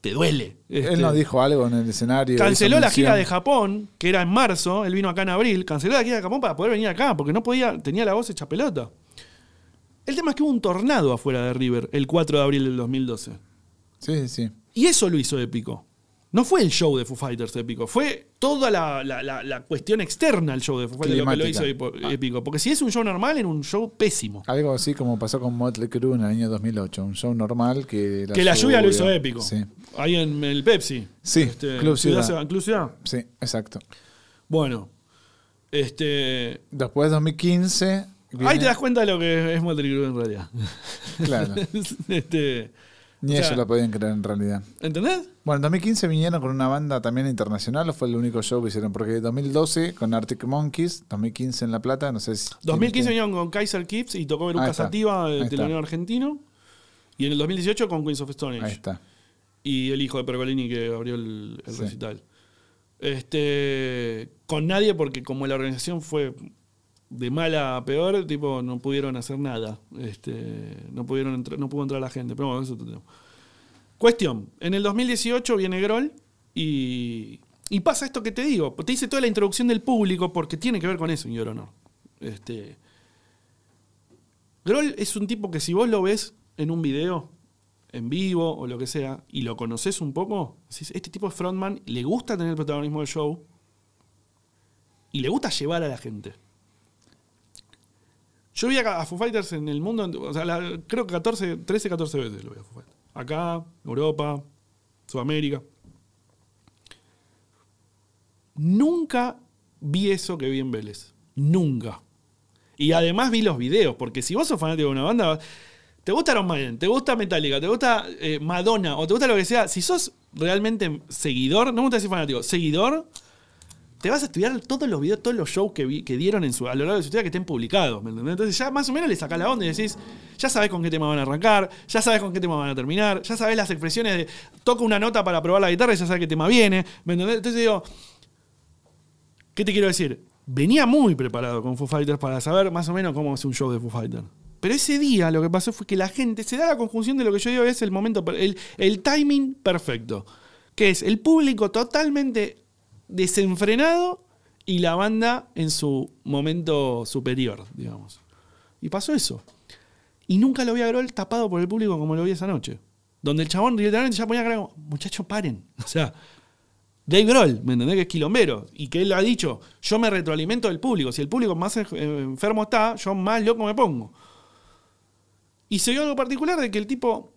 te duele. Él este, nos dijo algo en el escenario. Canceló la gira de Japón, que era en marzo, él vino acá en abril, canceló la gira de Japón para poder venir acá, porque no podía, tenía la voz hecha pelota. El tema es que hubo un tornado afuera de River el 4 de abril del 2012. sí, sí. Y eso lo hizo épico. No fue el show de Foo Fighters épico, fue toda la, cuestión externa al show de Foo Fighters lo que lo hizo épico. Porque si es un show normal, era un show pésimo. Algo así como pasó con Motley Crue en el año 2008. Un show normal que... La que la lluvia, lo hizo épico. Ahí en el Pepsi. Sí, este, Club Ciudad. Sí, exacto. Bueno. Este... Después de 2015... Ahí te das cuenta de lo que es Motley Crue en realidad. Claro. este... Ni eso ellos lo podían creer en realidad. ¿Entendés? Bueno, en 2015 vinieron con una banda también internacional, o fue el único show que hicieron, porque en 2012 con Arctic Monkeys, 2015 en La Plata, no sé si... 2015 vinieron con Kaiser Kips. y tocó Veruca Sativa, del Unión argentino, y en el 2018 con Queens of Ahí está. Y el hijo de Pergolini que abrió el, recital. Este, con nadie porque como la organización fue de mala a peor, tipo, no pudieron hacer nada. Este, no, pudieron entrar, no pudo entrar la gente. Pero bueno, eso Cuestión. En el 2018 viene Groll y, pasa esto que te digo. Te hice toda la introducción del público porque tiene que ver con eso, señor Honor. Este, Groll es un tipo que si vos lo ves en un video, en vivo o lo que sea, y lo conoces un poco, este tipo es frontman, le gusta tener el protagonismo del show y le gusta llevar a la gente. Yo vi a, Foo Fighters en el mundo, creo que 14, 13, 14 veces lo vi a Foo Fighters. Acá, Europa, Sudamérica. Nunca vi eso que vi en Vélez. Nunca. Y además vi los videos, porque si vos sos fanático de una banda, te gusta Iron Maiden, te gusta Metallica, te gusta eh, Madonna o te gusta lo que sea, si sos realmente seguidor, no me gusta decir fanático, seguidor, te vas a estudiar todos los videos, todos los shows que, que dieron en su, a lo largo de su vida que estén publicados. ¿me Entonces ya más o menos le sacás la onda y decís, ya sabes con qué tema van a arrancar, ya sabes con qué tema van a terminar, ya sabes las expresiones de toca una nota para probar la guitarra y ya sabes qué tema viene. ¿me Entonces digo, ¿qué te quiero decir? Venía muy preparado con Foo Fighters para saber más o menos cómo es un show de Foo Fighters. Pero ese día lo que pasó fue que la gente se da la conjunción de lo que yo digo es el momento, el, el timing perfecto. Que es el público totalmente desenfrenado y la banda en su momento superior, digamos. Y pasó eso. Y nunca lo vi a Grohl tapado por el público como lo vi esa noche. Donde el chabón literalmente ya ponía cara muchachos, paren. O sea, Dave Grohl, ¿me entendés? Que es quilombero. Y que él lo ha dicho, yo me retroalimento del público. Si el público más enfermo está, yo más loco me pongo. Y se dio algo particular de que el tipo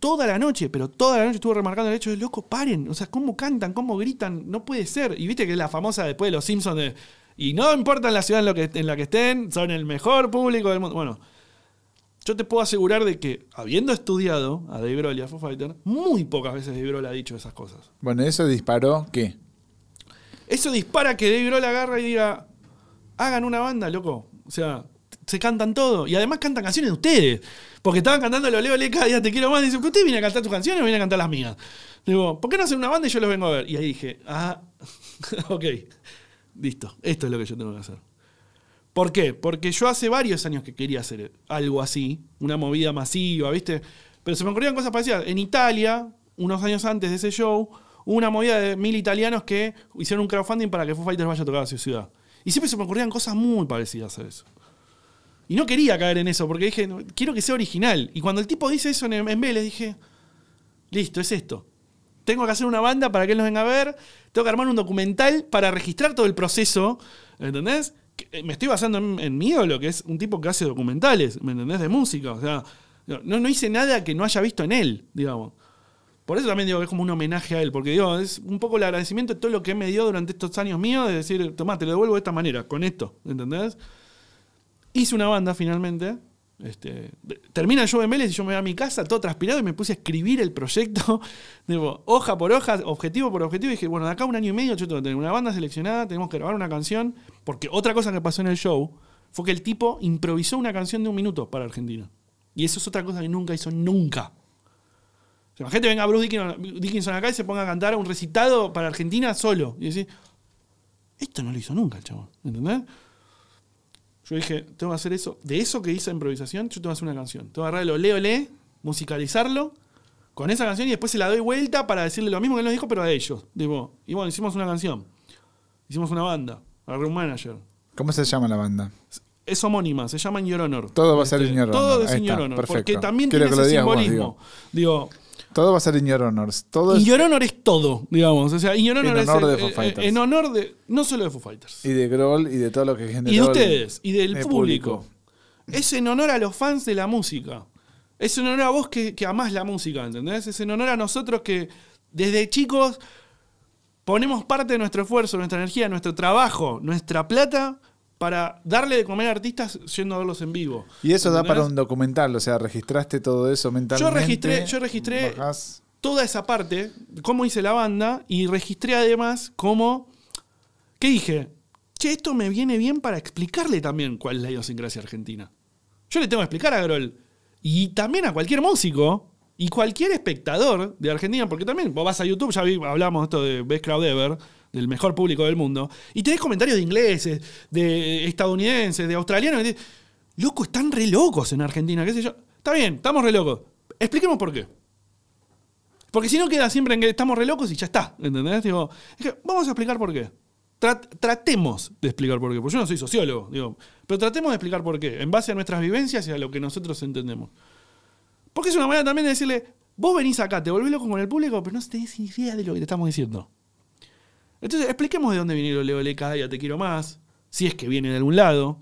toda la noche, pero toda la noche estuvo remarcando el hecho de, loco, paren, o sea, cómo cantan, cómo gritan, no puede ser. Y viste que es la famosa después de los Simpsons de, y no importa la ciudad en, lo que, en la que estén, son el mejor público del mundo. Bueno, yo te puedo asegurar de que, habiendo estudiado a Dave Grohl y a Foo Fighter, muy pocas veces Dave Grohl ha dicho esas cosas. Bueno, ¿eso disparó qué? Eso dispara que Dave Grohl agarra y diga, hagan una banda, loco. O sea, se cantan todo. Y además cantan canciones de ustedes. Porque estaban cantando ole Leo cada día te quiero más. Y dicen, ¿usted viene a cantar tus canciones o viene a cantar las mías? Digo, ¿por qué no hacen una banda y yo los vengo a ver? Y ahí dije, ah, ok, listo. Esto es lo que yo tengo que hacer. ¿Por qué? Porque yo hace varios años que quería hacer algo así, una movida masiva, ¿viste? Pero se me ocurrían cosas parecidas. En Italia, unos años antes de ese show, hubo una movida de mil italianos que hicieron un crowdfunding para que Foo Fighters vaya a tocar a su ciudad. Y siempre se me ocurrían cosas muy parecidas a eso. Y no quería caer en eso, porque dije, quiero que sea original. Y cuando el tipo dice eso en, en le dije, listo, es esto. Tengo que hacer una banda para que él nos venga a ver. Tengo que armar un documental para registrar todo el proceso. ¿Entendés? Eh, me estoy basando en, mío lo que es un tipo que hace documentales, ¿me entendés? De música. O sea, no, no hice nada que no haya visto en él, digamos. Por eso también digo que es como un homenaje a él, porque digo, es un poco el agradecimiento de todo lo que me dio durante estos años míos, de decir, tomá, te lo devuelvo de esta manera, con esto, ¿entendés? Hice una banda finalmente. Este, termina el show de Meles y yo me voy a mi casa, todo transpirado, y me puse a escribir el proyecto, digo, hoja por hoja, objetivo por objetivo. Y dije, bueno, de acá un año y medio yo tengo una banda seleccionada, tenemos que grabar una canción. Porque otra cosa que pasó en el show fue que el tipo improvisó una canción de un minuto para Argentina. Y eso es otra cosa que nunca hizo, nunca. O sea, imagínate, venga Bruce Dickinson, acá y se ponga a cantar un recitado para Argentina solo. Y decís, esto no lo hizo nunca el chavo, ¿entendés? Yo dije, tengo que hacer eso. De eso que hice improvisación, yo tengo que hacer una canción. Tengo que agarrarlo, leo, le, musicalizarlo con esa canción y después se la doy vuelta para decirle lo mismo que él nos dijo, pero a ellos. Digo, y bueno, hicimos una canción. Hicimos una banda. a manager. ¿Cómo se llama la banda? Es homónima, se llama In Your Honor. Todo va a ser In este, Your Honor. Todo es In Your Honor. Porque también tiene ese simbolismo. digo todo va a ser In Your Honors. Todo In Your Honor es todo, digamos. O sea, Honor en honor de eh, Foo eh, Fighters. En honor de, no solo de Foo Fighters. Y de Grohl y de todo lo que generó. Y de ustedes, y del eh, público. Es en honor a los fans de la música. Es en honor a vos que, que amás la música, ¿entendés? Es en honor a nosotros que desde chicos ponemos parte de nuestro esfuerzo, nuestra energía, nuestro trabajo, nuestra plata para darle de comer a artistas yendo a verlos en vivo. Y eso da para un documental, o sea, registraste todo eso mentalmente. Yo registré, yo registré toda esa parte, cómo hice la banda, y registré además cómo. ¿Qué dije? que esto me viene bien para explicarle también cuál es la idiosincrasia argentina. Yo le tengo que explicar a Groll. Y también a cualquier músico y cualquier espectador de Argentina, porque también vos vas a YouTube, ya hablamos esto de Best Crowd Ever del mejor público del mundo, y tenés comentarios de ingleses, de estadounidenses, de australianos, y te... loco, están re locos en Argentina, qué sé yo. Está bien, estamos re locos. Expliquemos por qué. Porque si no queda siempre en que estamos re locos y ya está, ¿entendés? Digo, vamos a explicar por qué. tratemos de explicar por qué, porque yo no soy sociólogo, digo, pero tratemos de explicar por qué, en base a nuestras vivencias y a lo que nosotros entendemos. Porque es una manera también de decirle, vos venís acá, te volvés loco con el público, pero no tenés idea de lo que te estamos diciendo. Entonces, expliquemos de dónde viene lo Leo cada Ya te quiero más, si es que viene de algún lado.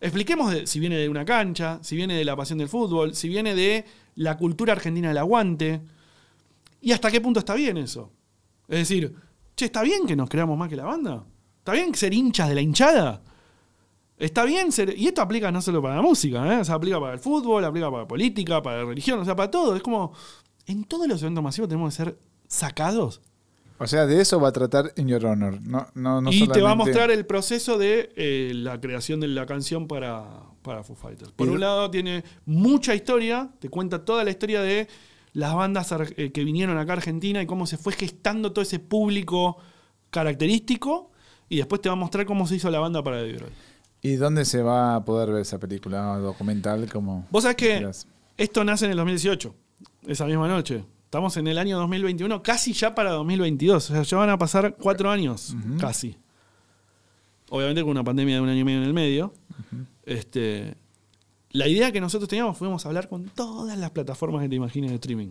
Expliquemos si viene de una cancha, si viene de la pasión del fútbol, si viene de la cultura argentina del aguante. ¿Y hasta qué punto está bien eso? Es decir, che, ¿está bien que nos creamos más que la banda? ¿Está bien ser hinchas de la hinchada? Está bien ser. Y esto aplica no solo para la música, ¿eh? Se aplica para el fútbol, aplica para la política, para la religión, o sea, para todo. Es como. En todos los eventos masivos tenemos que ser sacados o sea, de eso va a tratar In Your Honor. No, y te va a mostrar el proceso de eh, la creación de la canción para, Foo Fighters. Por un lado, tiene mucha historia, te cuenta toda la historia de las bandas eh, que vinieron acá a Argentina y cómo se fue gestando todo ese público característico. Y después te va a mostrar cómo se hizo la banda para David Roy. ¿Y dónde se va a poder ver esa película documental? Como Vos sabés que esto nace en el 2018, esa misma noche. Estamos en el año 2021, casi ya para 2022. O sea, ya van a pasar cuatro años, casi. Obviamente con una pandemia de un año y medio en el medio. Este, la idea que nosotros teníamos fuimos a hablar con todas las plataformas que te de streaming.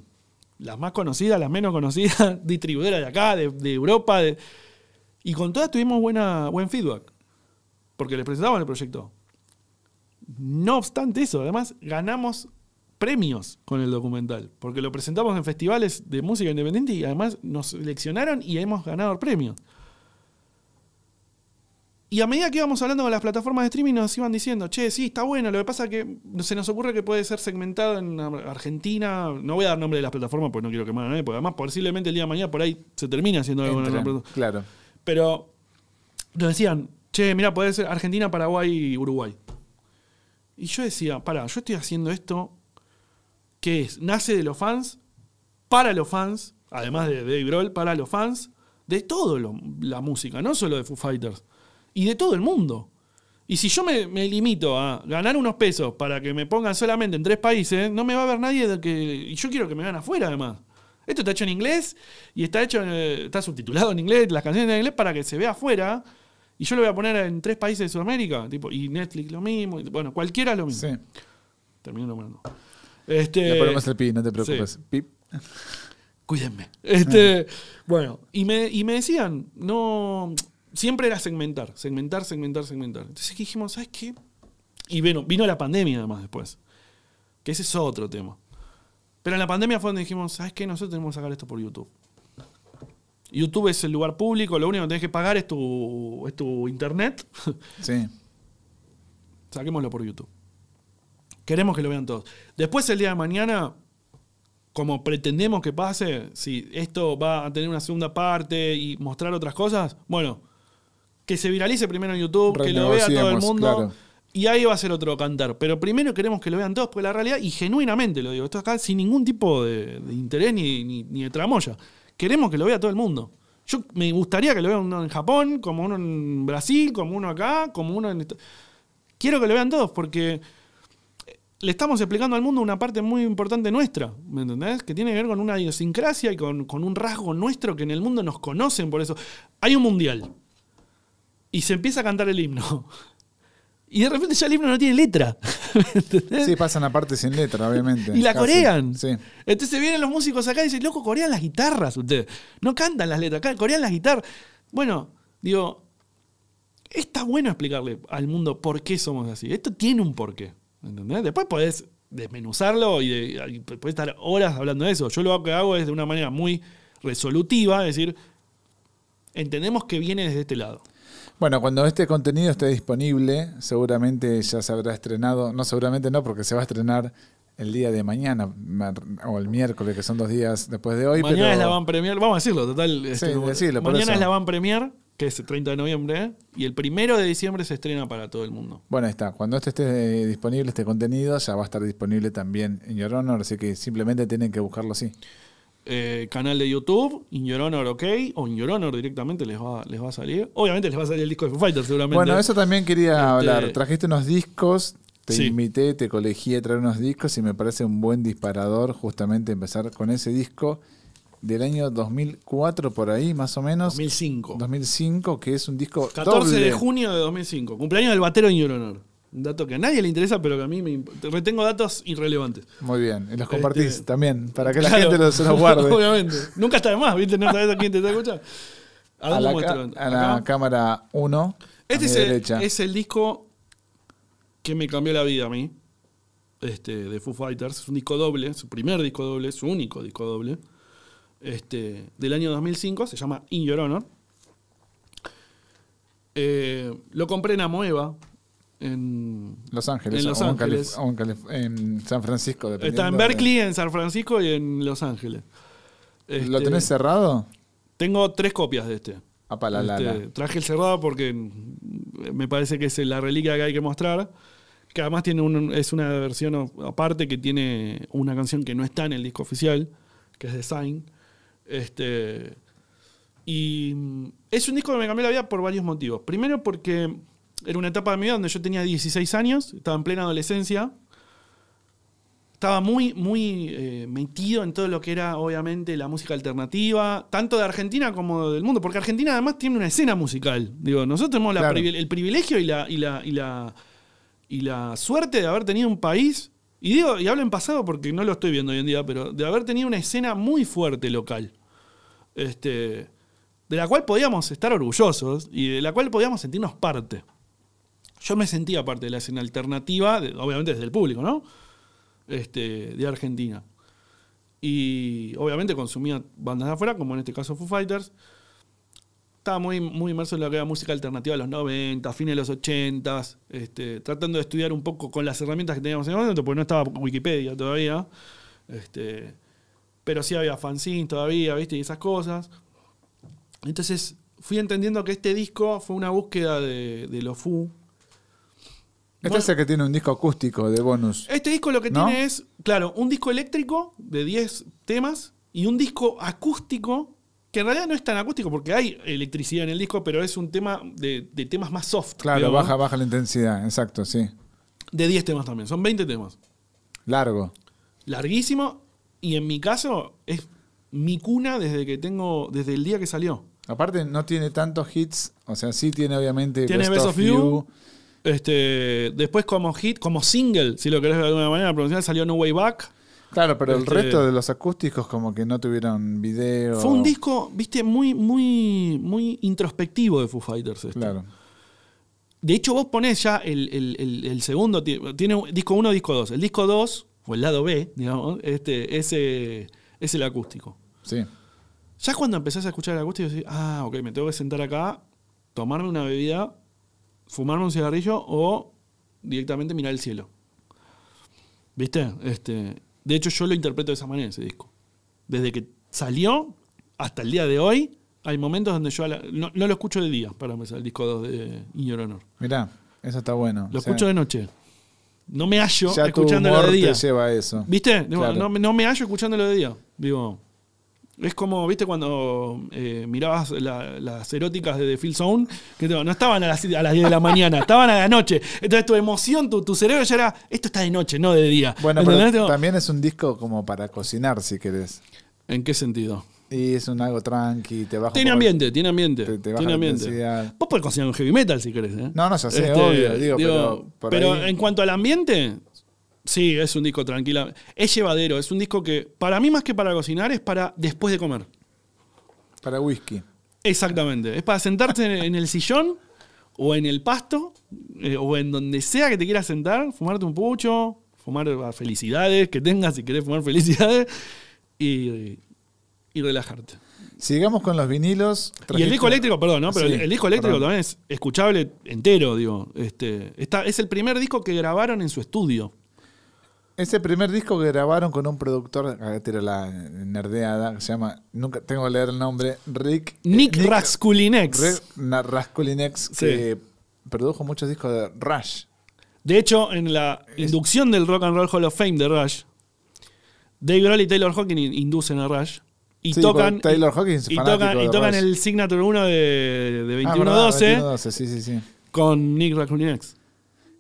Las más conocidas, las menos conocidas, distribuidoras de acá, de, Europa. Y con todas tuvimos buena, buen feedback. Porque les presentamos el proyecto. No obstante eso, además ganamos premios con el documental, porque lo presentamos en festivales de música independiente y además nos seleccionaron y hemos ganado premios. Y a medida que íbamos hablando con las plataformas de streaming nos iban diciendo, che, sí, está bueno, lo que pasa es que se nos ocurre que puede ser segmentado en Argentina, no voy a dar nombre de las plataformas porque no quiero quemar a nadie, porque además posiblemente el día de mañana por ahí se termina haciendo algo en Claro. Pero nos decían, che, mira, puede ser Argentina, Paraguay y Uruguay. Y yo decía, pará, yo estoy haciendo esto que es, nace de los fans, para los fans, además de Dave Grohl, para los fans, de toda la música, no solo de Foo Fighters, y de todo el mundo. Y si yo me, limito a ganar unos pesos para que me pongan solamente en tres países, no me va a ver nadie de que. Y yo quiero que me vean afuera, además. Esto está hecho en inglés y está hecho eh, está subtitulado en inglés, las canciones en inglés para que se vea afuera. Y yo lo voy a poner en tres países de Sudamérica. Tipo, y Netflix lo mismo. bueno, cualquiera lo mismo. Termino este, pi, no te preocupes. Cuídenme. Este, bueno, y me, decían, no, siempre era segmentar, segmentar, segmentar, segmentar. Entonces dijimos, ¿sabes qué? Y bueno, vino la pandemia además después, que ese es otro tema. Pero en la pandemia fue donde dijimos, ¿sabes qué? Nosotros tenemos que sacar esto por YouTube. YouTube es el lugar público, lo único que tenés que pagar es tu, es tu internet. Sí. Saquémoslo por YouTube. Queremos que lo vean todos. Después el día de mañana, como pretendemos que pase, si esto va a tener una segunda parte y mostrar otras cosas, bueno, que se viralice primero en YouTube, que lo vea todo el mundo. Y ahí va a ser otro cantar. Pero primero queremos que lo vean todos, porque la realidad, y genuinamente lo digo, esto acá sin ningún tipo de, interés ni, de tramoya. Queremos que lo vea todo el mundo. Yo me gustaría que lo vean uno en Japón, como uno en Brasil, como uno acá, como uno en... Quiero que lo vean todos porque le estamos explicando al mundo una parte muy importante nuestra, ¿me entendés? Que tiene que ver con una idiosincrasia y con, un rasgo nuestro que en el mundo nos conocen por eso. Hay un mundial y se empieza a cantar el himno. Y de repente ya el himno no tiene letra. Sí, pasan aparte sin letra, obviamente. Y la corean. Sí. Entonces vienen los músicos acá y dicen, loco, corean las guitarras ustedes. No cantan las letras, corean las guitarras. Bueno, digo, está bueno explicarle al mundo por qué somos así. Esto tiene un porqué. Después podés desmenuzarlo y, puedes estar horas hablando de eso. Yo lo que hago es de una manera muy resolutiva, es decir, entendemos que viene desde este lado. Bueno, cuando este contenido esté disponible, seguramente ya se habrá estrenado, no seguramente no, porque se va a estrenar el día de mañana o el miércoles, que son dos días después de hoy. Mañana es la van premier, vamos a decirlo, total. Este, sí, mañana es la van premier que es el 30 de noviembre, y el primero de diciembre se estrena para todo el mundo. Bueno, ahí está. Cuando este esté eh, disponible, este contenido, ya va a estar disponible también en Your Honor, así que simplemente tienen que buscarlo así. Eh, canal de YouTube, In Your Honor OK, o In Your Honor directamente les va, les va a salir. Obviamente les va a salir el disco de Foo Fighters, seguramente. Bueno, eso también quería este, hablar. Trajiste unos discos te invité, te colegí a traer unos discos y me parece un buen disparador justamente empezar con ese disco del año 2004 por ahí, más o menos. 2005. 2005, que es un disco 14 de junio de 2005, cumpleaños del batero en Honor. Un dato que a nadie le interesa, pero que a mí me retengo datos irrelevantes. Muy bien, y los este, compartís también, para que la gente los, guarde. Obviamente. Nunca está de más, ¿viste? No sabes a quién te está escuchando. A, la, cámara 1. Este es, El, es el disco que me cambió la vida a mí, este, de Foo Fighters. Es un disco doble, su primer disco doble, su único disco doble este, del año 2005, se llama In Your Honor. Eh, lo compré en Amoeba. En Los Ángeles, en, Los Ángeles. En, San Francisco. Está en Berkeley, en San Francisco y en Los Ángeles. ¿Lo este, tenés cerrado? Tengo tres copias de este. este traje el cerrado porque me parece que es la reliquia que hay que mostrar. Que además tiene es una versión aparte que tiene una canción que no está en el disco oficial, que es Design este, y es un disco que me cambió la vida por varios motivos. Primero porque era una etapa de mi vida donde yo tenía 16 años, estaba en plena adolescencia, estaba muy, muy eh, metido en todo lo que era, obviamente, la música alternativa, tanto de Argentina como del mundo, porque Argentina además tiene una escena musical. Digo, nosotros tenemos el privilegio y la, la, y, la, y la suerte de haber tenido un país, y digo, y hablo en pasado porque no lo estoy viendo hoy en día, pero de haber tenido una escena muy fuerte local. Este, de la cual podíamos estar orgullosos y de la cual podíamos sentirnos parte. Yo me sentía parte de la escena alternativa, obviamente desde el público, ¿no? Este, de Argentina. Y obviamente consumía bandas de afuera, como en este caso Foo Fighters. Estaba muy, muy inmerso en lo que música alternativa de los 90, fines de los 80, este, tratando de estudiar un poco con las herramientas que teníamos en el momento, porque no estaba Wikipedia todavía. Este, pero sí había fanzines todavía, ¿viste? Y esas cosas. Entonces fui entendiendo que este disco fue una búsqueda de, lo FU. Este es el que tiene un disco acústico de bonus. Este disco lo que tiene es, claro, un disco eléctrico de 10 temas y un disco acústico, que en realidad no es tan acústico porque hay electricidad en el disco, pero es un tema de, temas más soft. Claro, baja, baja la intensidad, exacto, sí. De 10 temas también, son 20 temas. Largo. Larguísimo y en mi caso, es mi cuna desde que tengo, desde el día que salió. Aparte, no tiene tantos hits. O sea, sí tiene obviamente. Tiene Best, Este, después, como hit, como single, si lo querés de alguna manera, promocional salió No Way Back. Claro, pero el este, resto de los acústicos, como que no tuvieron video. Fue un disco, viste, muy, muy, muy introspectivo de Foo Fighters. Este. Claro. De hecho, vos ponés ya el, el, el, segundo. Tiene disco 1, disco 2. El disco 2 o el lado B, digamos, este, ese es el acústico. Sí. Ya cuando empezás a escuchar el acústico, decís, ah, ok, me tengo que sentar acá, tomarme una bebida, fumarme un cigarrillo o directamente mirar el cielo. ¿Viste? Este, de hecho, yo lo interpreto de esa manera ese disco. Desde que salió hasta el día de hoy, hay momentos donde yo no, lo escucho de día para empezar el disco 2 de Iñor Honor. Mirá, eso está bueno. Lo escucho de noche no me hallo escuchándolo de día. lleva eso. ¿Viste? no, no, me hallo escuchándolo de día. Digo, es como, ¿viste? Cuando eh, mirabas las eróticas de The Phil Zone, que no estaban a las, a las 10 de la mañana, estaban a la noche. Entonces tu emoción, tu, tu cerebro ya era, esto está de noche, no de día. Bueno, también es un disco como para cocinar, si querés. ¿En qué sentido? Y es un algo tranqui, te Tiene ambiente, tiene ambiente. tiene ambiente. Vos podés cocinar un heavy metal si querés, ¿eh? No, no, ya sé, este, obvio, digo, pero. en cuanto al ambiente, sí, es un disco tranquila. Es llevadero, es un disco que, para mí, más que para cocinar, es para después de comer. Para whisky. Exactamente. Es para sentarte en el sillón o en el pasto eh, o en donde sea que te quieras sentar, fumarte un pucho, fumar felicidades que tengas si querés fumar felicidades y, y relajarte. Sigamos con los vinilos. Y el disco eléctrico, perdón, Pero el disco eléctrico también es escuchable entero, digo. Este, es el primer disco que grabaron en su estudio. Es el primer disco que grabaron con un productor, acá tiro la nerdeada, se llama, nunca tengo que leer el nombre, Rick. Nick, eh, Raskulinex. que produjo muchos discos de Rush. De hecho, en la inducción del Rock and Roll Hall of Fame de Rush, Dave Grohl y Taylor Hawking inducen a Rush. Y tocan. Taylor Hawkins, y tocan, y tocan el Signature 1 de, de 2112. Ah, sí, sí, sí. Con Nick Raccoon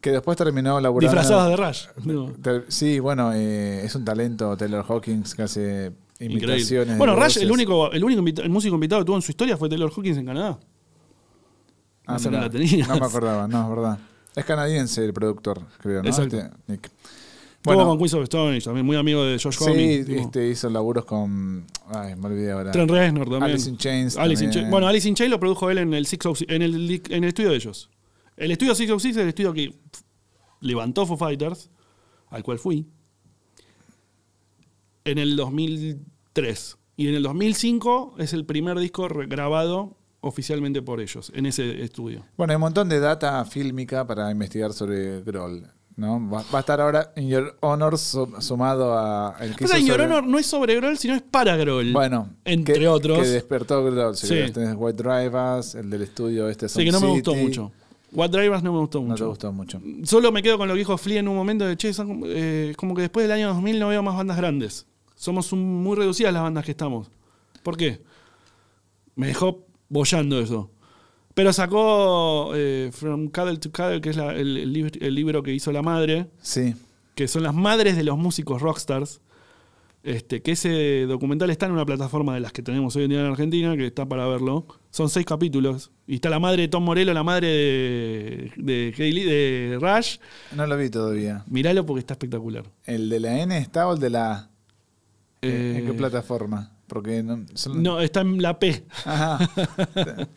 Que después terminó laburando. Disfrazados de Rush. Eh, sí, bueno, eh, es un talento Taylor Hawkins que hace imitaciones. Bueno, Rush, el único, el único el músico invitado que tuvo en su historia fue Taylor Hawkins en Canadá. Ah, no, no, me acordaba, no, es verdad. Es canadiense el productor, creo, ¿no? Este, Nick. Bueno, Estuvo con Queens of Stone también, muy amigo de Josh Homme. Sí, este, hizo laburos con. Ay, me olvidé ahora. Trent Reznor también. Alice in Chains. Bueno, Alice in Chains lo produjo él en el, en el estudio de ellos. El estudio Six of Six es el estudio que levantó Foo Fighters, al cual fui, en el 2003. Y en el 2005 es el primer disco grabado oficialmente por ellos, en ese estudio. Bueno, hay un montón de data fílmica para investigar sobre Droll. ¿no? Va, a estar ahora In Your Honor sumado a. El Your Honor no es sobre Groll, sino es para Groll. Bueno, entre que, otros. Que despertó Groll. Si sí. tenés White Drivers, el del estudio este. sí, que no me gustó mucho. White Drivers no me gustó mucho. No te gustó mucho. Solo me quedo con lo que dijo Flea en un momento de che, eh, como que después del año 2000 no veo más bandas grandes. Somos muy reducidas las bandas que estamos. ¿Por qué? Me dejó bollando eso. Pero sacó eh, From Cuddle to Cuddle, que es el, libro que hizo la madre. Sí. Que son las madres de los músicos rockstars. Este, que ese documental está en una plataforma de las que tenemos hoy en día en Argentina, que está para verlo. Son seis capítulos. Y está la madre de Tom Morello, la madre de, de, de Rush. No lo vi todavía. Míralo porque está espectacular. ¿El de la N está o el de la eh, ¿En qué plataforma? Porque no, no, está en la P. está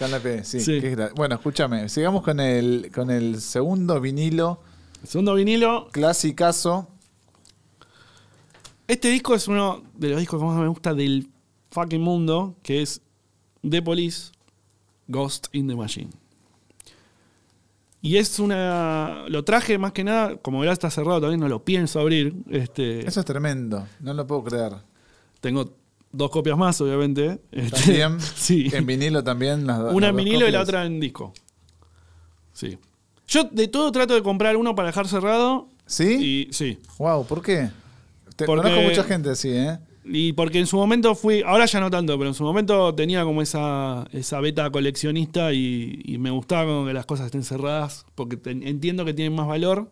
en la P, sí. bueno, escúchame, sigamos con el, con el segundo vinilo. segundo vinilo. Clasicazo. Este disco es uno de los discos que más me gusta del fucking mundo, que es The Police, Ghost in the Machine. Y es una. Lo traje más que nada, como verás, está cerrado, todavía no lo pienso abrir. Este, Eso es tremendo, no lo puedo creer. Tengo dos copias más, obviamente. También. sí. En vinilo también. Una en vinilo y la otra en disco. Sí. Yo de todo trato de comprar uno para dejar cerrado. ¿Sí? Y, sí. Wow, ¿por qué? Te porque, conozco mucha gente sí ¿eh? Y porque en su momento fui, ahora ya no tanto, pero en su momento tenía como esa, esa beta coleccionista y, me gustaba como que las cosas estén cerradas, porque entiendo que tienen más valor.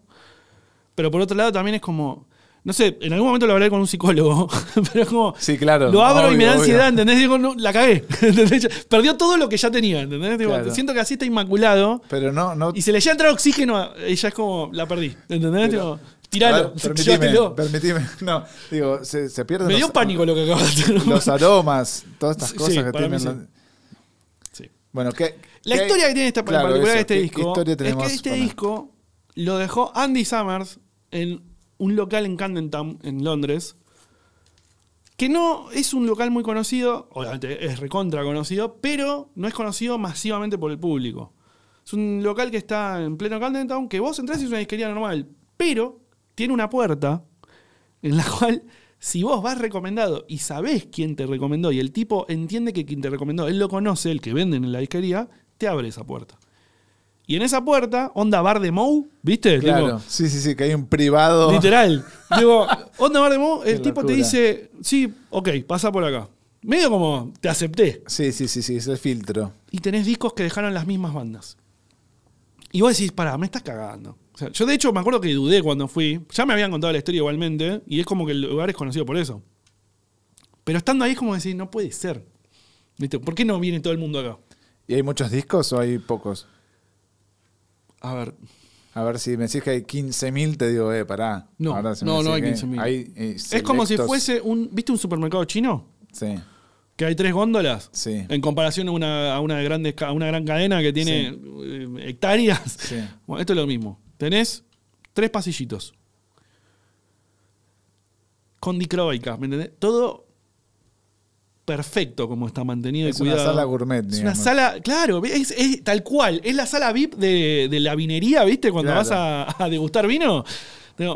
Pero por otro lado también es como, no sé, en algún momento lo hablé con un psicólogo, pero es como. Sí, claro. Lo abro y me da ansiedad, ¿entendés? Digo, no, la cagué. Perdió todo lo que ya tenía, ¿entendés? Digo, Siento que así está inmaculado. Pero no, no. Y se le ya entra oxígeno, y ya es como, la perdí, ¿entendés? digo, Tiralo, permitime, No, digo, se, pierde. Me dio pánico lo que acabas de tener, Los aromas, todas estas cosas que tienen. Sí. Bueno, ¿qué, La historia que tiene esta, claro, particular este disco. es que este disco lo dejó Andy Summers en un local en Camden en Londres, que no es un local muy conocido, obviamente es recontra conocido, pero no es conocido masivamente por el público. Es un local que está en pleno Camden Town, que vos entrás y es una disquería normal, pero tiene una puerta en la cual si vos vas recomendado y sabés quién te recomendó y el tipo entiende que quien te recomendó, él lo conoce, el que vende en la disquería, te abre esa puerta. Y en esa puerta, onda bar de Mou, ¿viste? Claro. sí, sí, sí, que hay un privado. Literal. Digo, onda bar de Mou, el tipo te dice, sí, ok, pasa por acá. Medio como, te acepté. Sí, sí, sí, sí, es el filtro. Y tenés discos que dejaron las mismas bandas. Y vos decís, pará, me estás cagando. yo de hecho me acuerdo que dudé cuando fui. Ya me habían contado la historia igualmente, y es como que el lugar es conocido por eso. Pero estando ahí es como decir, no puede ser. ¿Viste? ¿Por qué no viene todo el mundo acá? ¿Y hay muchos discos o hay pocos? A ver. A ver, si me decís que hay 15.000, te digo, eh, pará. No, no, hay 15.000. Eh, es como si fuese un. ¿Viste un supermercado chino? Sí. Que hay tres góndolas. Sí. En comparación a una, a una, grande, una gran cadena que tiene eh, hectáreas. Sí. Bueno, esto es lo mismo. Tenés tres pasillitos. Con dicroica ¿me entendés? Todo perfecto como está mantenido es y cuidado. Es una sala gourmet, Es una sala, claro, es, tal cual, es la sala VIP de, la vinería, ¿viste? Cuando vas a, degustar vino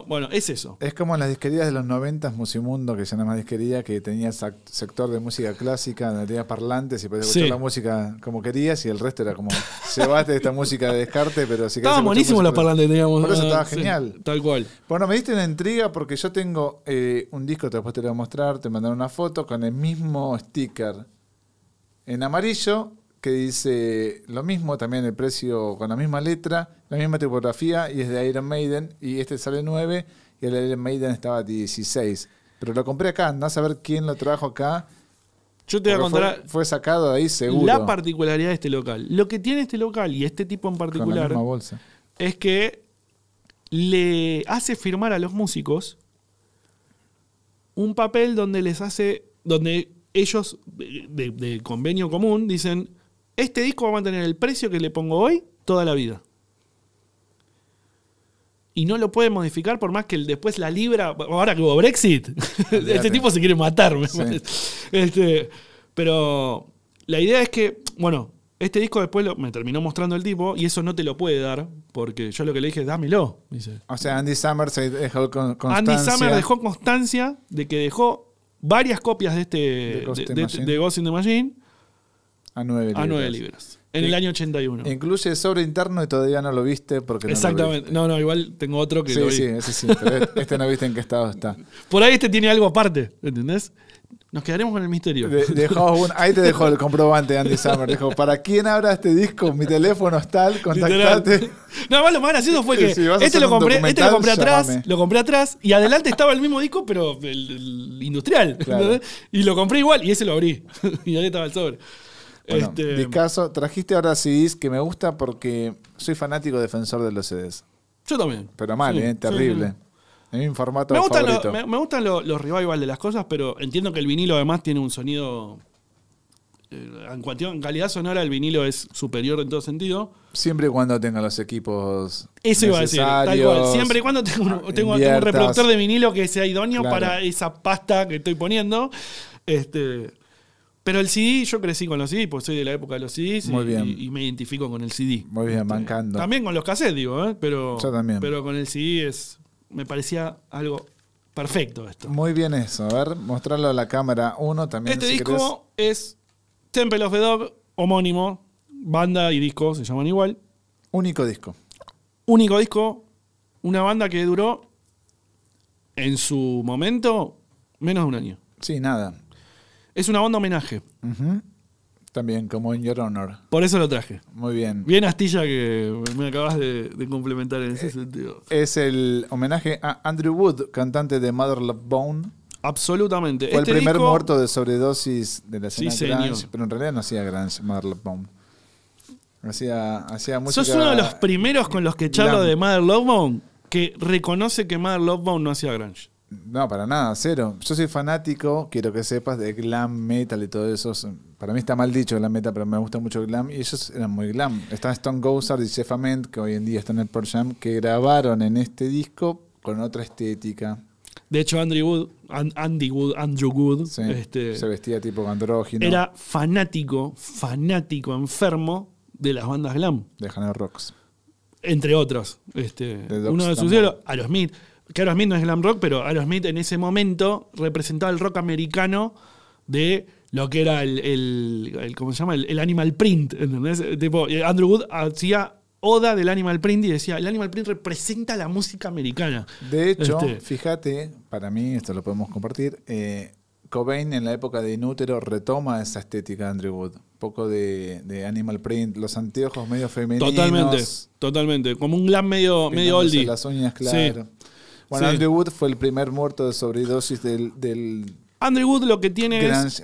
bueno, es eso. Es como en las disquerías de los 90, Musimundo, que se llama disquería, que tenía sector de música clásica, donde tenía parlantes y podías escuchar la música como querías y el resto era como, se bate esta música de descarte, pero si Estaban buenísimo los parlantes digamos. Por eso ah, estaba genial. tal cual. Bueno, me diste una intriga porque yo tengo eh, un disco, te después te lo voy a mostrar, te mandaron una foto con el mismo sticker en amarillo que dice lo mismo, también el precio con la misma letra, la misma tipografía, y es de Iron Maiden, y este sale 9, y el Iron Maiden estaba 16. Pero lo compré acá, andás a ver quién lo trajo acá. Yo te voy a contar. Fue, sacado de ahí seguro. La particularidad de este local. Lo que tiene este local y este tipo en particular. Es que le hace firmar a los músicos un papel donde les hace. donde ellos, de convenio común, dicen este disco va a mantener el precio que le pongo hoy toda la vida. Y no lo puede modificar por más que después la libra. Ahora que hubo Brexit, este tipo se quiere matar. Este, pero la idea es que, bueno, este disco después me terminó mostrando el tipo y eso no te lo puede dar porque yo lo que le dije es dámelo. O sea, Andy Summer se dejó constancia. Andy Summer dejó constancia de que dejó varias copias de este de, Ghost in the Machine a nueve libras. A En el año 81. Incluye sobre interno y todavía no lo viste porque no Exactamente. no, no, igual tengo otro que lo vi. Sí, sí, este no viste en qué estado está. Por ahí este tiene algo aparte, ¿entendés? Nos quedaremos con el misterio. ahí te dejó el comprobante Andy Summer. Dijo, ¿para quién abra este disco? Mi teléfono está tal, contactate. Nada más lo más gracioso fue que este, lo compré, este lo compré atrás, lo compré atrás y adelante estaba el mismo disco, pero el, industrial. Y lo compré igual y ese lo abrí. y ahí estaba el sobre. Este, discaso, trajiste ahora CDs que me gusta porque soy fanático defensor de los CDs. Yo también. Pero mal, eh, terrible. En un formato me gustan, me, gustan los revivals de las cosas, pero entiendo que el vinilo además tiene un sonido... Eh, en, calidad sonora el vinilo es superior en todo sentido. Siempre y cuando tenga los equipos Eso iba a decir, Siempre y cuando tenga un reproductor de vinilo que sea idóneo para esa pasta que estoy poniendo. Este, pero el CD, yo crecí con los CD, porque soy de la época de los CDs y, me identifico con el CD. Muy bien, mancando. Este, también con los cassettes, digo, ¿eh? pero, también. pero con el CD es, me parecía algo perfecto esto. Muy bien eso, a ver, mostrarlo a la cámara uno también. Este disco es Temple of the Dog, homónimo, banda y disco, se llaman igual. Único disco. Único disco, una banda que duró en su momento menos de un año. Sí, nada. Es una onda homenaje. También, como en Your Honor. Por eso lo traje. Muy bien. Bien astilla que me acabas de, complementar en ese eh, sentido. Es el homenaje a Andrew Wood, cantante de Mother Love Bone. Absolutamente. Fue el este primer muerto de sobredosis de la escena sí, grunge, pero en realidad no hacía grunge Mother Love Bone. Hacía, hacía música... Sos uno de los primeros con los que charlo de Mother Love Bone que reconoce que Mother Love Bone no hacía grunge. No, para nada, cero. Yo soy fanático, quiero que sepas, de glam metal y todo eso. Para mí está mal dicho glam metal, pero me gusta mucho glam. Y ellos eran muy glam. están Stone Gossard y Jeff Ament, que hoy en día están en el Pearl Jam, que grabaron en este disco con otra estética. De hecho, Andrew Wood, Andy Wood, Andrew Wood, este, se vestía tipo andrógino. Era fanático, fanático, enfermo de las bandas glam. De Hannah Rocks. Entre otros. Este, uno de sus los Smith que Aerosmith no es glam rock, pero Aerosmith en ese momento representaba el rock americano de lo que era el, ¿cómo se llama? El, animal print, eh, Andrew Wood hacía oda del animal print y decía, el animal print representa la música americana. De hecho, este, fíjate, para mí, esto lo podemos compartir, eh, Cobain en la época de Inútero retoma esa estética de Andrew Wood. Un poco de, Animal Print, los anteojos medio femeninos. Totalmente, totalmente. Como un glam medio, medio oldie. las uñas, claro. Bueno, Andrew Wood fue el primer muerto de sobredosis del, Andrew Wood lo que tiene es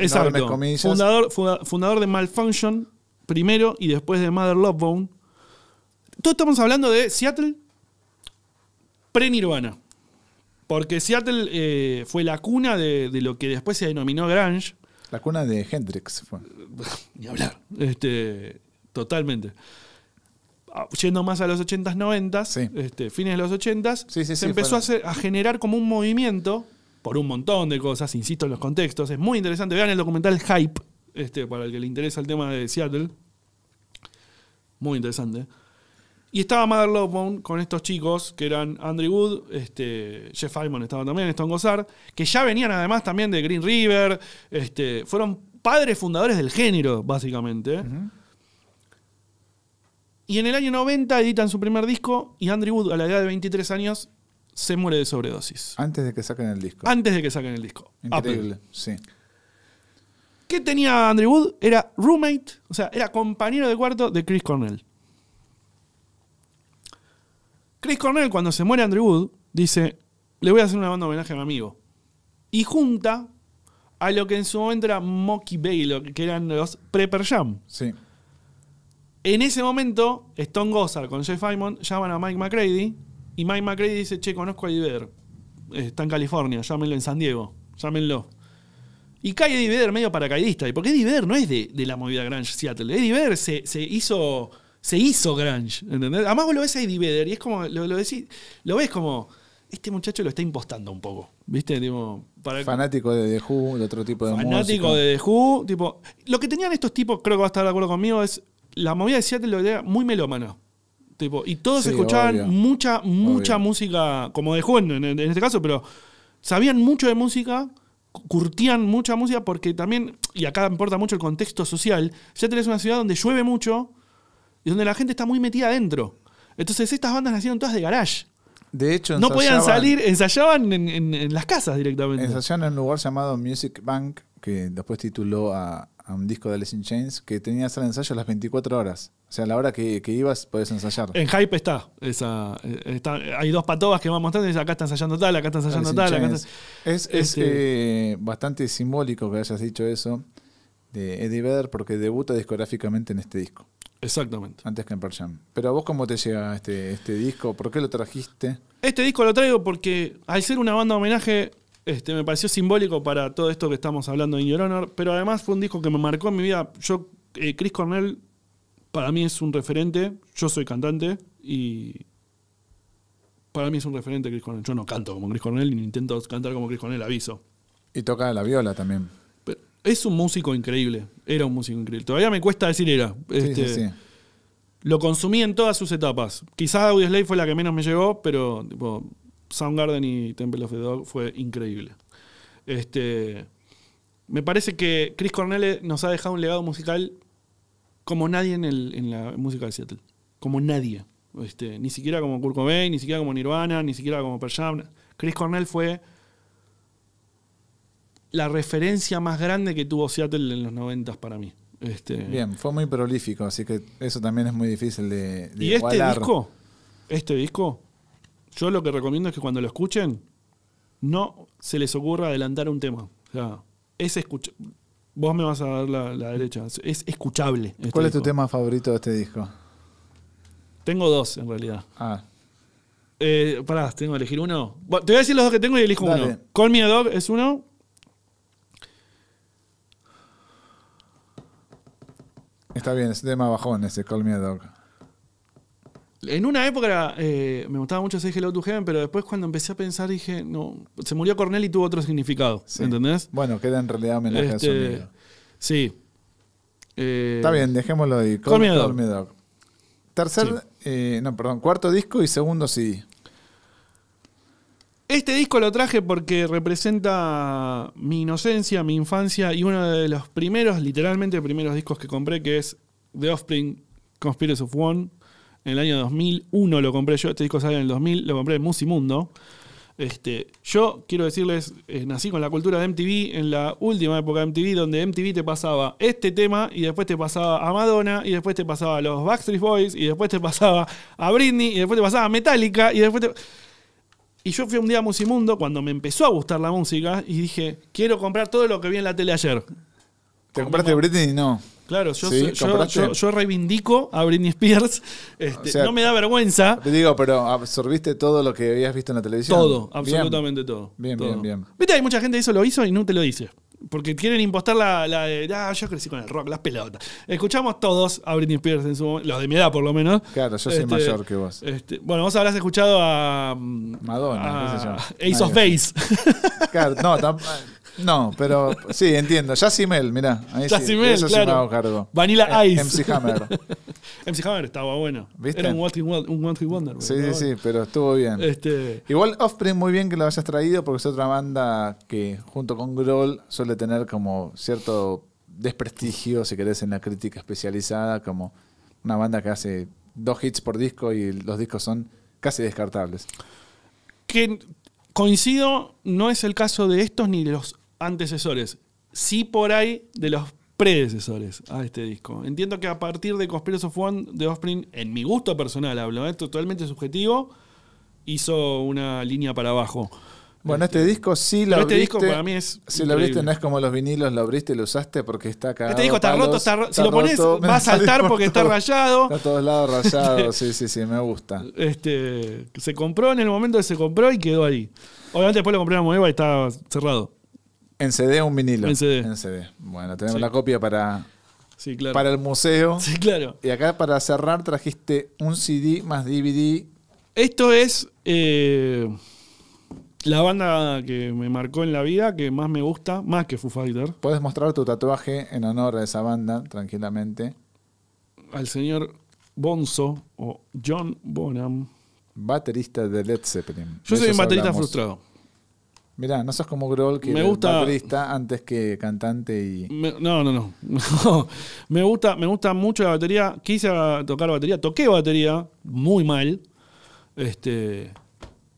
fundador, de Malfunction primero y después de Mother Love Bone. Todos estamos hablando de Seattle pre-Nirvana. Porque Seattle eh, fue la cuna de, lo que después se denominó Grange. La cuna de Hendrix Ni hablar. Este, totalmente yendo más a los 80s, 90s, este, fines de los 80s, se empezó a, generar como un movimiento por un montón de cosas, insisto en los contextos. Es muy interesante. Vean el documental Hype, este, para el que le interesa el tema de Seattle. Muy interesante. Y estaba Mother Love con estos chicos que eran Andrew Wood, este, Jeff Ayman estaba también, Stone Gozar que ya venían además también de Green River, este, fueron padres fundadores del género, básicamente. Y en el año 90 editan su primer disco y Andrew Wood, a la edad de 23 años, se muere de sobredosis. Antes de que saquen el disco. Antes de que saquen el disco. Increíble, sí. ¿Qué tenía Andrew Wood? Era roommate, o sea, era compañero de cuarto de Chris Cornell. Chris Cornell, cuando se muere Andrew Wood, dice: Le voy a hacer una banda homenaje a mi amigo. Y junta a lo que en su momento era Mocky Bailey, que eran los Prepper Jam. Sí. En ese momento, Stone Gossard con Jeff Aymond llaman a Mike McCready y Mike McCready dice, che, conozco a Eddie Está en California, llámenlo en San Diego, llámenlo. Y cae Eddie Vedder medio paracaidista, porque Eddie Vedder no es de, la movida Grunge Seattle. Eddie Vedder se, hizo se hizo Grunge, ¿entendés? Además lo ves a Eddie Vedder y es como, lo, ves como, este muchacho lo está impostando un poco, ¿viste? Tipo, fanático de The Who, el otro tipo de fanático Fanático de The Who, tipo... Lo que tenían estos tipos, creo que va a estar de acuerdo conmigo, es la movida de Seattle lo era muy melómana. Tipo, y todos escuchaban mucha, mucha música, como de joven en, este caso, pero sabían mucho de música, curtían mucha música, porque también, y acá importa mucho el contexto social, Seattle es una ciudad donde llueve mucho y donde la gente está muy metida adentro. Entonces estas bandas nacieron todas de garage. De hecho, no podían salir, ensayaban en, en las casas directamente. Ensayaban en un lugar llamado Music Bank, que después tituló a a un disco de Alice in Chains que tenía hacer ensayo ensayo las 24 horas. O sea, a la hora que, ibas podés ensayar. En Hype está, esa, eh, Hay dos patobas que van mostrando y dicen, acá está ensayando tal, acá está ensayando tal. Acá Es, es este- eh, bastante simbólico que hayas dicho eso de Eddie Vedder porque debuta discográficamente en este disco. Exactamente. Antes que en Pearl Pero a vos cómo te llega este, este disco? ¿Por qué lo trajiste? Este disco lo traigo porque al ser una banda homenaje este, me pareció simbólico para todo esto que estamos hablando de In Honor, pero además fue un disco que me marcó en mi vida. Yo, eh, Chris Cornell, para mí es un referente. Yo soy cantante y. Para mí es un referente Chris Cornell. Yo no canto como Chris Cornell ni intento cantar como Chris Cornell, aviso. Y toca la viola también. es un músico increíble. Era un músico increíble. Todavía me cuesta decir era. Este, lo consumí en todas sus etapas. Quizás Audioslave fue la que menos me llegó, pero Soundgarden y Temple of the Dog fue increíble. Este, me parece que Chris Cornell nos ha dejado un legado musical como nadie en, el, en la música de Seattle. Como nadie. Este, ni siquiera como Kurt Cobain, ni siquiera como Nirvana, ni siquiera como Pearl Chris Cornell fue la referencia más grande que tuvo Seattle en los 90 para mí. Este, Bien, fue muy prolífico, así que eso también es muy difícil de, de ¿Y este disco? Este disco yo lo que recomiendo es que cuando lo escuchen, no se les ocurra adelantar un tema. O es escucha Vos me vas a dar la, derecha. Es escuchable. Este ¿Cuál es tu tema favorito de este disco? Tengo dos, en realidad. Ah. Eh, pará, tengo que elegir uno. te voy a decir los dos que tengo y elijo uno. Call Me a Dog es uno. Está bien, es tema bajón ese, Call Me a Dog. En una época eh, me gustaba mucho ese Hello to Heaven, pero después cuando empecé a pensar dije, no, se murió Cornell y tuvo otro significado, ¿entendés? Bueno, queda en realidad homenaje a su este, Sí. Eh, Está bien, dejémoslo ahí. Con Tercer, eh, no, perdón, cuarto disco y segundo CD. Este disco lo traje porque representa mi inocencia, mi infancia y uno de los primeros, literalmente primeros discos que compré, que es The Offspring Conspiracy of One en el año 2001 lo compré yo. Este disco sale en el 2000. Lo compré en Musimundo. Este, yo quiero decirles, eh, nací con la cultura de MTV en la última época de MTV, donde MTV te pasaba este tema y después te pasaba a Madonna y después te pasaba a los Backstreet Boys y después te pasaba a Britney y después te pasaba a Metallica y después te... Y yo fui un día a Musimundo cuando me empezó a gustar la música y dije, quiero comprar todo lo que vi en la tele ayer. ¿Te compraste Britney? No. Claro, yo, yo, yo, reivindico a Britney Spears. Este, no me da vergüenza. Te digo, pero absorbiste todo lo que habías visto en la televisión. Todo, absolutamente todo. Bien, bien, bien. Viste, hay mucha gente que eso lo hizo y no te lo dice. Porque quieren impostar la, de, ah, yo crecí con el rock, las pelotas. Escuchamos todos a Britney Spears en su momento, los de mi edad por lo menos. Claro, yo soy este, mayor que vos. Este, bueno, vos habrás escuchado a... Mm, Madonna, a, qué sé yo. Ace of Base. Claro, no, tampoco... No, pero sí, entiendo. ya mirá. Ahí sí, sí me Vanilla eh, Ice. MC Hammer. MC Hammer estaba bueno. ¿Viste? Era un One Wonder. wonder sí, sí, sí, pero estuvo bien. Este... Igual Offspring muy bien que lo hayas traído porque es otra banda que junto con Groll suele tener como cierto desprestigio, si querés, en la crítica especializada, como una banda que hace dos hits por disco y los discos son casi descartables. Que coincido, no es el caso de estos ni de los antecesores, sí por ahí de los predecesores a este disco. Entiendo que a partir de Cosplayers of One de Offspring, en mi gusto personal hablo, ¿eh? totalmente subjetivo, hizo una línea para abajo. Bueno, este, este disco sí lo abriste. Este disco para mí es. Si lo abriste, no es como los vinilos, lo abriste y lo usaste porque está acá. Este disco está roto, está, Si lo pones, va a saltar porque está rayado. Está a todos lados rayado, sí, sí, sí, me gusta. Este, se compró en el momento que se compró y quedó ahí. Obviamente después lo compré a Mueva y estaba cerrado. ¿En CD o un vinilo? En CD. Bueno, tenemos la copia para, para el museo. Sí, claro. Y acá para cerrar trajiste un CD más DVD. Esto es eh, la banda que me marcó en la vida, que más me gusta, más que Foo Fighter. Puedes mostrar tu tatuaje en honor a esa banda, tranquilamente. Al señor Bonzo o John Bonham. Baterista de Led Zeppelin. Yo soy un baterista frustrado. Mirá, no sos como Grohl, que es un baterista antes que cantante y... no, no, no. me, gusta, me gusta mucho la batería. Quise tocar batería. Toqué batería muy mal. Este,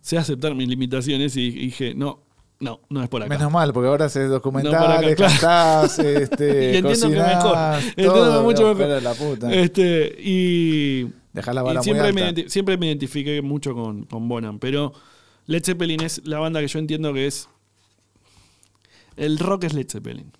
sé aceptar mis limitaciones y, dije, no, no, no es por acá. Menos mal, porque ahora se documentales, no cantás, este, y entiendo que mejor. mucho mejor. Este, y... Dejá la bala y siempre, Me, siempre me identifiqué mucho con, con Bonham, pero... Led Zeppelin es la banda que yo entiendo que es. El rock es Led Zeppelin.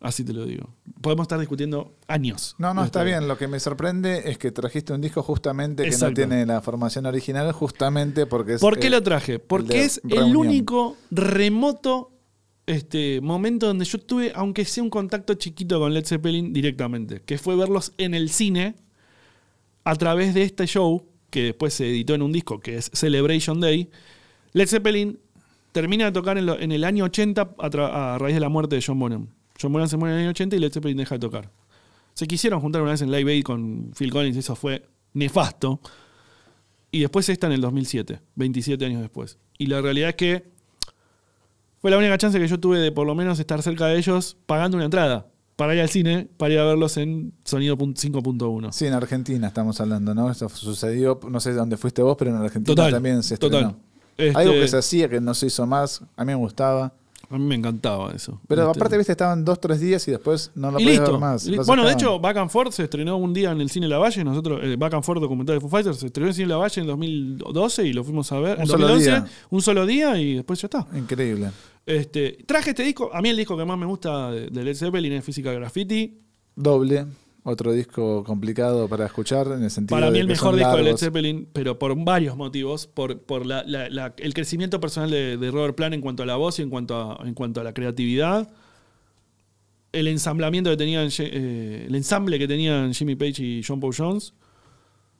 Así te lo digo. Podemos estar discutiendo años. No, no, está bien. Lo que me sorprende es que trajiste un disco justamente que no tiene la formación original, justamente porque es. ¿Por qué lo traje? Porque es el único remoto este, momento donde yo tuve, aunque sea un contacto chiquito con Led Zeppelin directamente, que fue verlos en el cine a través de este show que después se editó en un disco que es Celebration Day, Led Zeppelin termina de tocar en, el año 80 a, raíz de la muerte de John Bonham. John Bonham se muere en el año 80 y Led Zeppelin deja de tocar. Se quisieron juntar una vez en Live Aid con Phil Collins, eso fue nefasto. Y después está en el 2007, 27 años después. Y la realidad es que fue la única chance que yo tuve de por lo menos estar cerca de ellos pagando una entrada para ir al cine, para ir a verlos en sonido 5.1. Sí, en Argentina estamos hablando, ¿no? Esto sucedió, no sé dónde fuiste vos, pero en Argentina también se estrenó. Total. Este Algo que se hacía, que no se hizo más, a mí me gustaba. A mí me encantaba eso. Pero este aparte, viste, estaban dos, tres días y después no lo podías ver más. Bueno, de hecho, Back and Forth se estrenó un día en el Cine La Valle. Nosotros, eh, Back and Forth documental de Foo Fighters, se estrenó en el Cine La Valle en 2012 y lo fuimos a ver. Un en 2011, solo día. Un solo día y después ya está. Increíble. Este, traje este disco. A mí el disco que más me gusta de Led Zeppelin es Física Graffiti. Doble. Otro disco complicado para escuchar en el sentido Para mí el mejor disco de Led Zeppelin, pero por varios motivos. Por, el crecimiento personal de, Robert Plant en cuanto a la voz y en cuanto a, la creatividad. El ensamblamiento que tenían, eh, el ensamble que tenían Jimmy Page y John Paul Jones.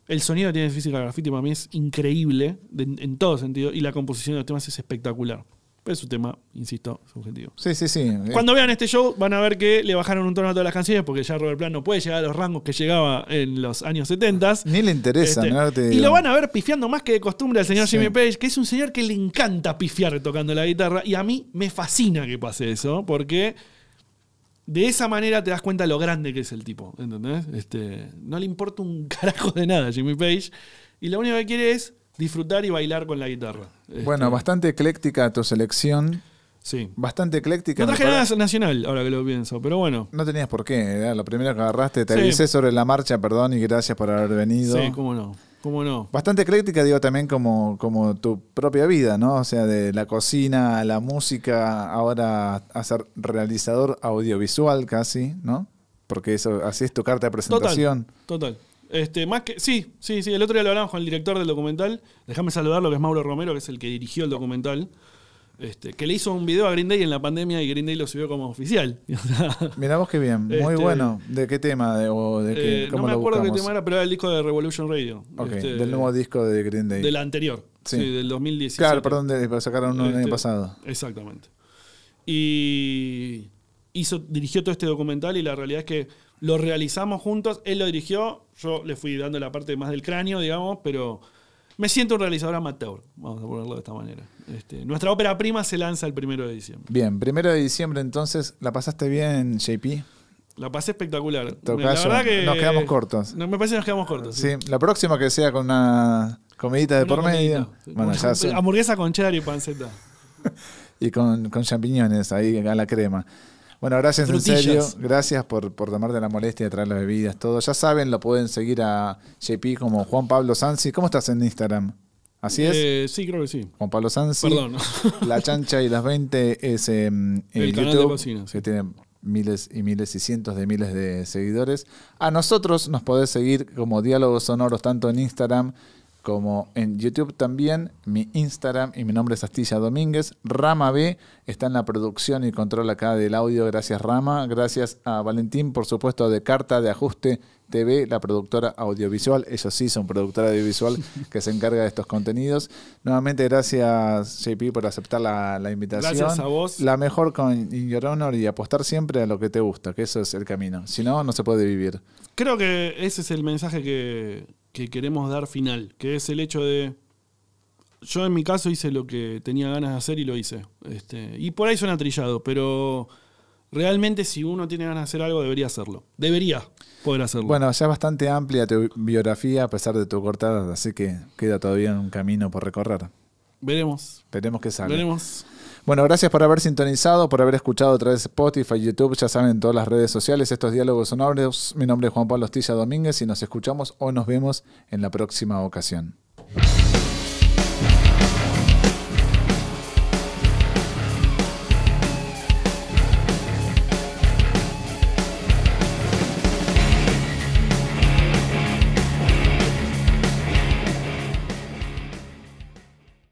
El sonido que tiene Física Graffiti para mí es increíble en todo sentido y la composición de los temas es espectacular es un tema, insisto, subjetivo. Sí, sí, sí. Cuando vean este show van a ver que le bajaron un tono a todas las canciones porque ya Robert Plant no puede llegar a los rangos que llegaba en los años 70. Ni le interesa, este, Y lo van a ver pifiando más que de costumbre al señor Jimmy Page, que es un señor que le encanta pifiar tocando la guitarra. Y a mí me fascina que pase eso porque de esa manera te das cuenta lo grande que es el tipo, ¿entendés? Este, no le importa un carajo de nada a Jimmy Page y lo único que quiere es disfrutar y bailar con la guitarra. Bueno, este, bastante ecléctica tu selección. Sí. Bastante ecléctica. No traje nada nacional, ahora que lo pienso, pero bueno. No tenías por qué, era lo primero que agarraste. Te avisé sobre la marcha, perdón, y gracias por haber venido. Sí, cómo no. ¿Cómo no? Bastante ecléctica, digo, también como, como tu propia vida, ¿no? O sea, de la cocina a la música, ahora a ser realizador audiovisual casi, ¿no? Porque eso así es tu carta de presentación. Total. total. Este, más que, sí, sí, sí. El otro día lo hablamos con el director del documental. Déjame saludarlo, que es Mauro Romero, que es el que dirigió el documental. Este, que le hizo un video a Green Day en la pandemia y Green Day lo subió como oficial. Miramos qué bien, muy este, bueno. ¿De qué tema? qué, eh, no me acuerdo qué tema era, pero era el disco de Revolution Radio. Este, del nuevo disco de Green Day. Del anterior, sí, del 2017. Claro, perdón, de, sacaron uno el año pasado. Exactamente. Y hizo, dirigió todo este documental y la realidad es que lo realizamos juntos, él lo dirigió, yo le fui dando la parte más del cráneo, digamos, pero me siento un realizador amateur, vamos a ponerlo de esta manera. Este, nuestra ópera prima se lanza el primero de diciembre. Bien, primero de diciembre entonces, ¿la pasaste bien, JP? La pasé espectacular. la verdad que nos quedamos cortos. No, me parece que nos quedamos cortos. Sí, la próxima que sea con una comidita de por medio. hamburguesa con cheddar y panceta. y con, con champiñones ahí a la crema. Bueno, gracias en serio. Gracias por, por tomarte la molestia de traer las bebidas, todo. Ya saben, lo pueden seguir a JP como Juan Pablo Sansi. ¿Cómo estás en Instagram? ¿Así es? Eh, sí, creo que sí. Juan Pablo Sansi. Perdón. La Chancha y las 20 es el de que tiene miles y miles y cientos de miles de seguidores. A nosotros nos podés seguir como Diálogos Sonoros tanto en Instagram como en YouTube también, mi Instagram y mi nombre es Astilla Domínguez. Rama B está en la producción y control acá del audio. Gracias Rama, gracias a Valentín, por supuesto, de Carta de Ajuste TV, la productora audiovisual. Ellos sí son productora audiovisual que se encarga de estos contenidos. Nuevamente, gracias JP por aceptar la, la invitación. Gracias a vos. La mejor con In Your Honor y apostar siempre a lo que te gusta, que eso es el camino. Si no, no se puede vivir. Creo que ese es el mensaje que, que queremos dar final, que es el hecho de... Yo en mi caso hice lo que tenía ganas de hacer y lo hice. Este, y por ahí suena trillado, pero realmente si uno tiene ganas de hacer algo debería hacerlo. Debería poder hacerlo. Bueno, ya es bastante amplia tu biografía a pesar de tu cortada, así que queda todavía un camino por recorrer. Veremos. Veremos qué sale. Veremos. Bueno, gracias por haber sintonizado, por haber escuchado a través de Spotify, YouTube, ya saben, en todas las redes sociales, estos diálogos sonables. Mi nombre es Juan Pablo Ostilla Domínguez y nos escuchamos o nos vemos en la próxima ocasión.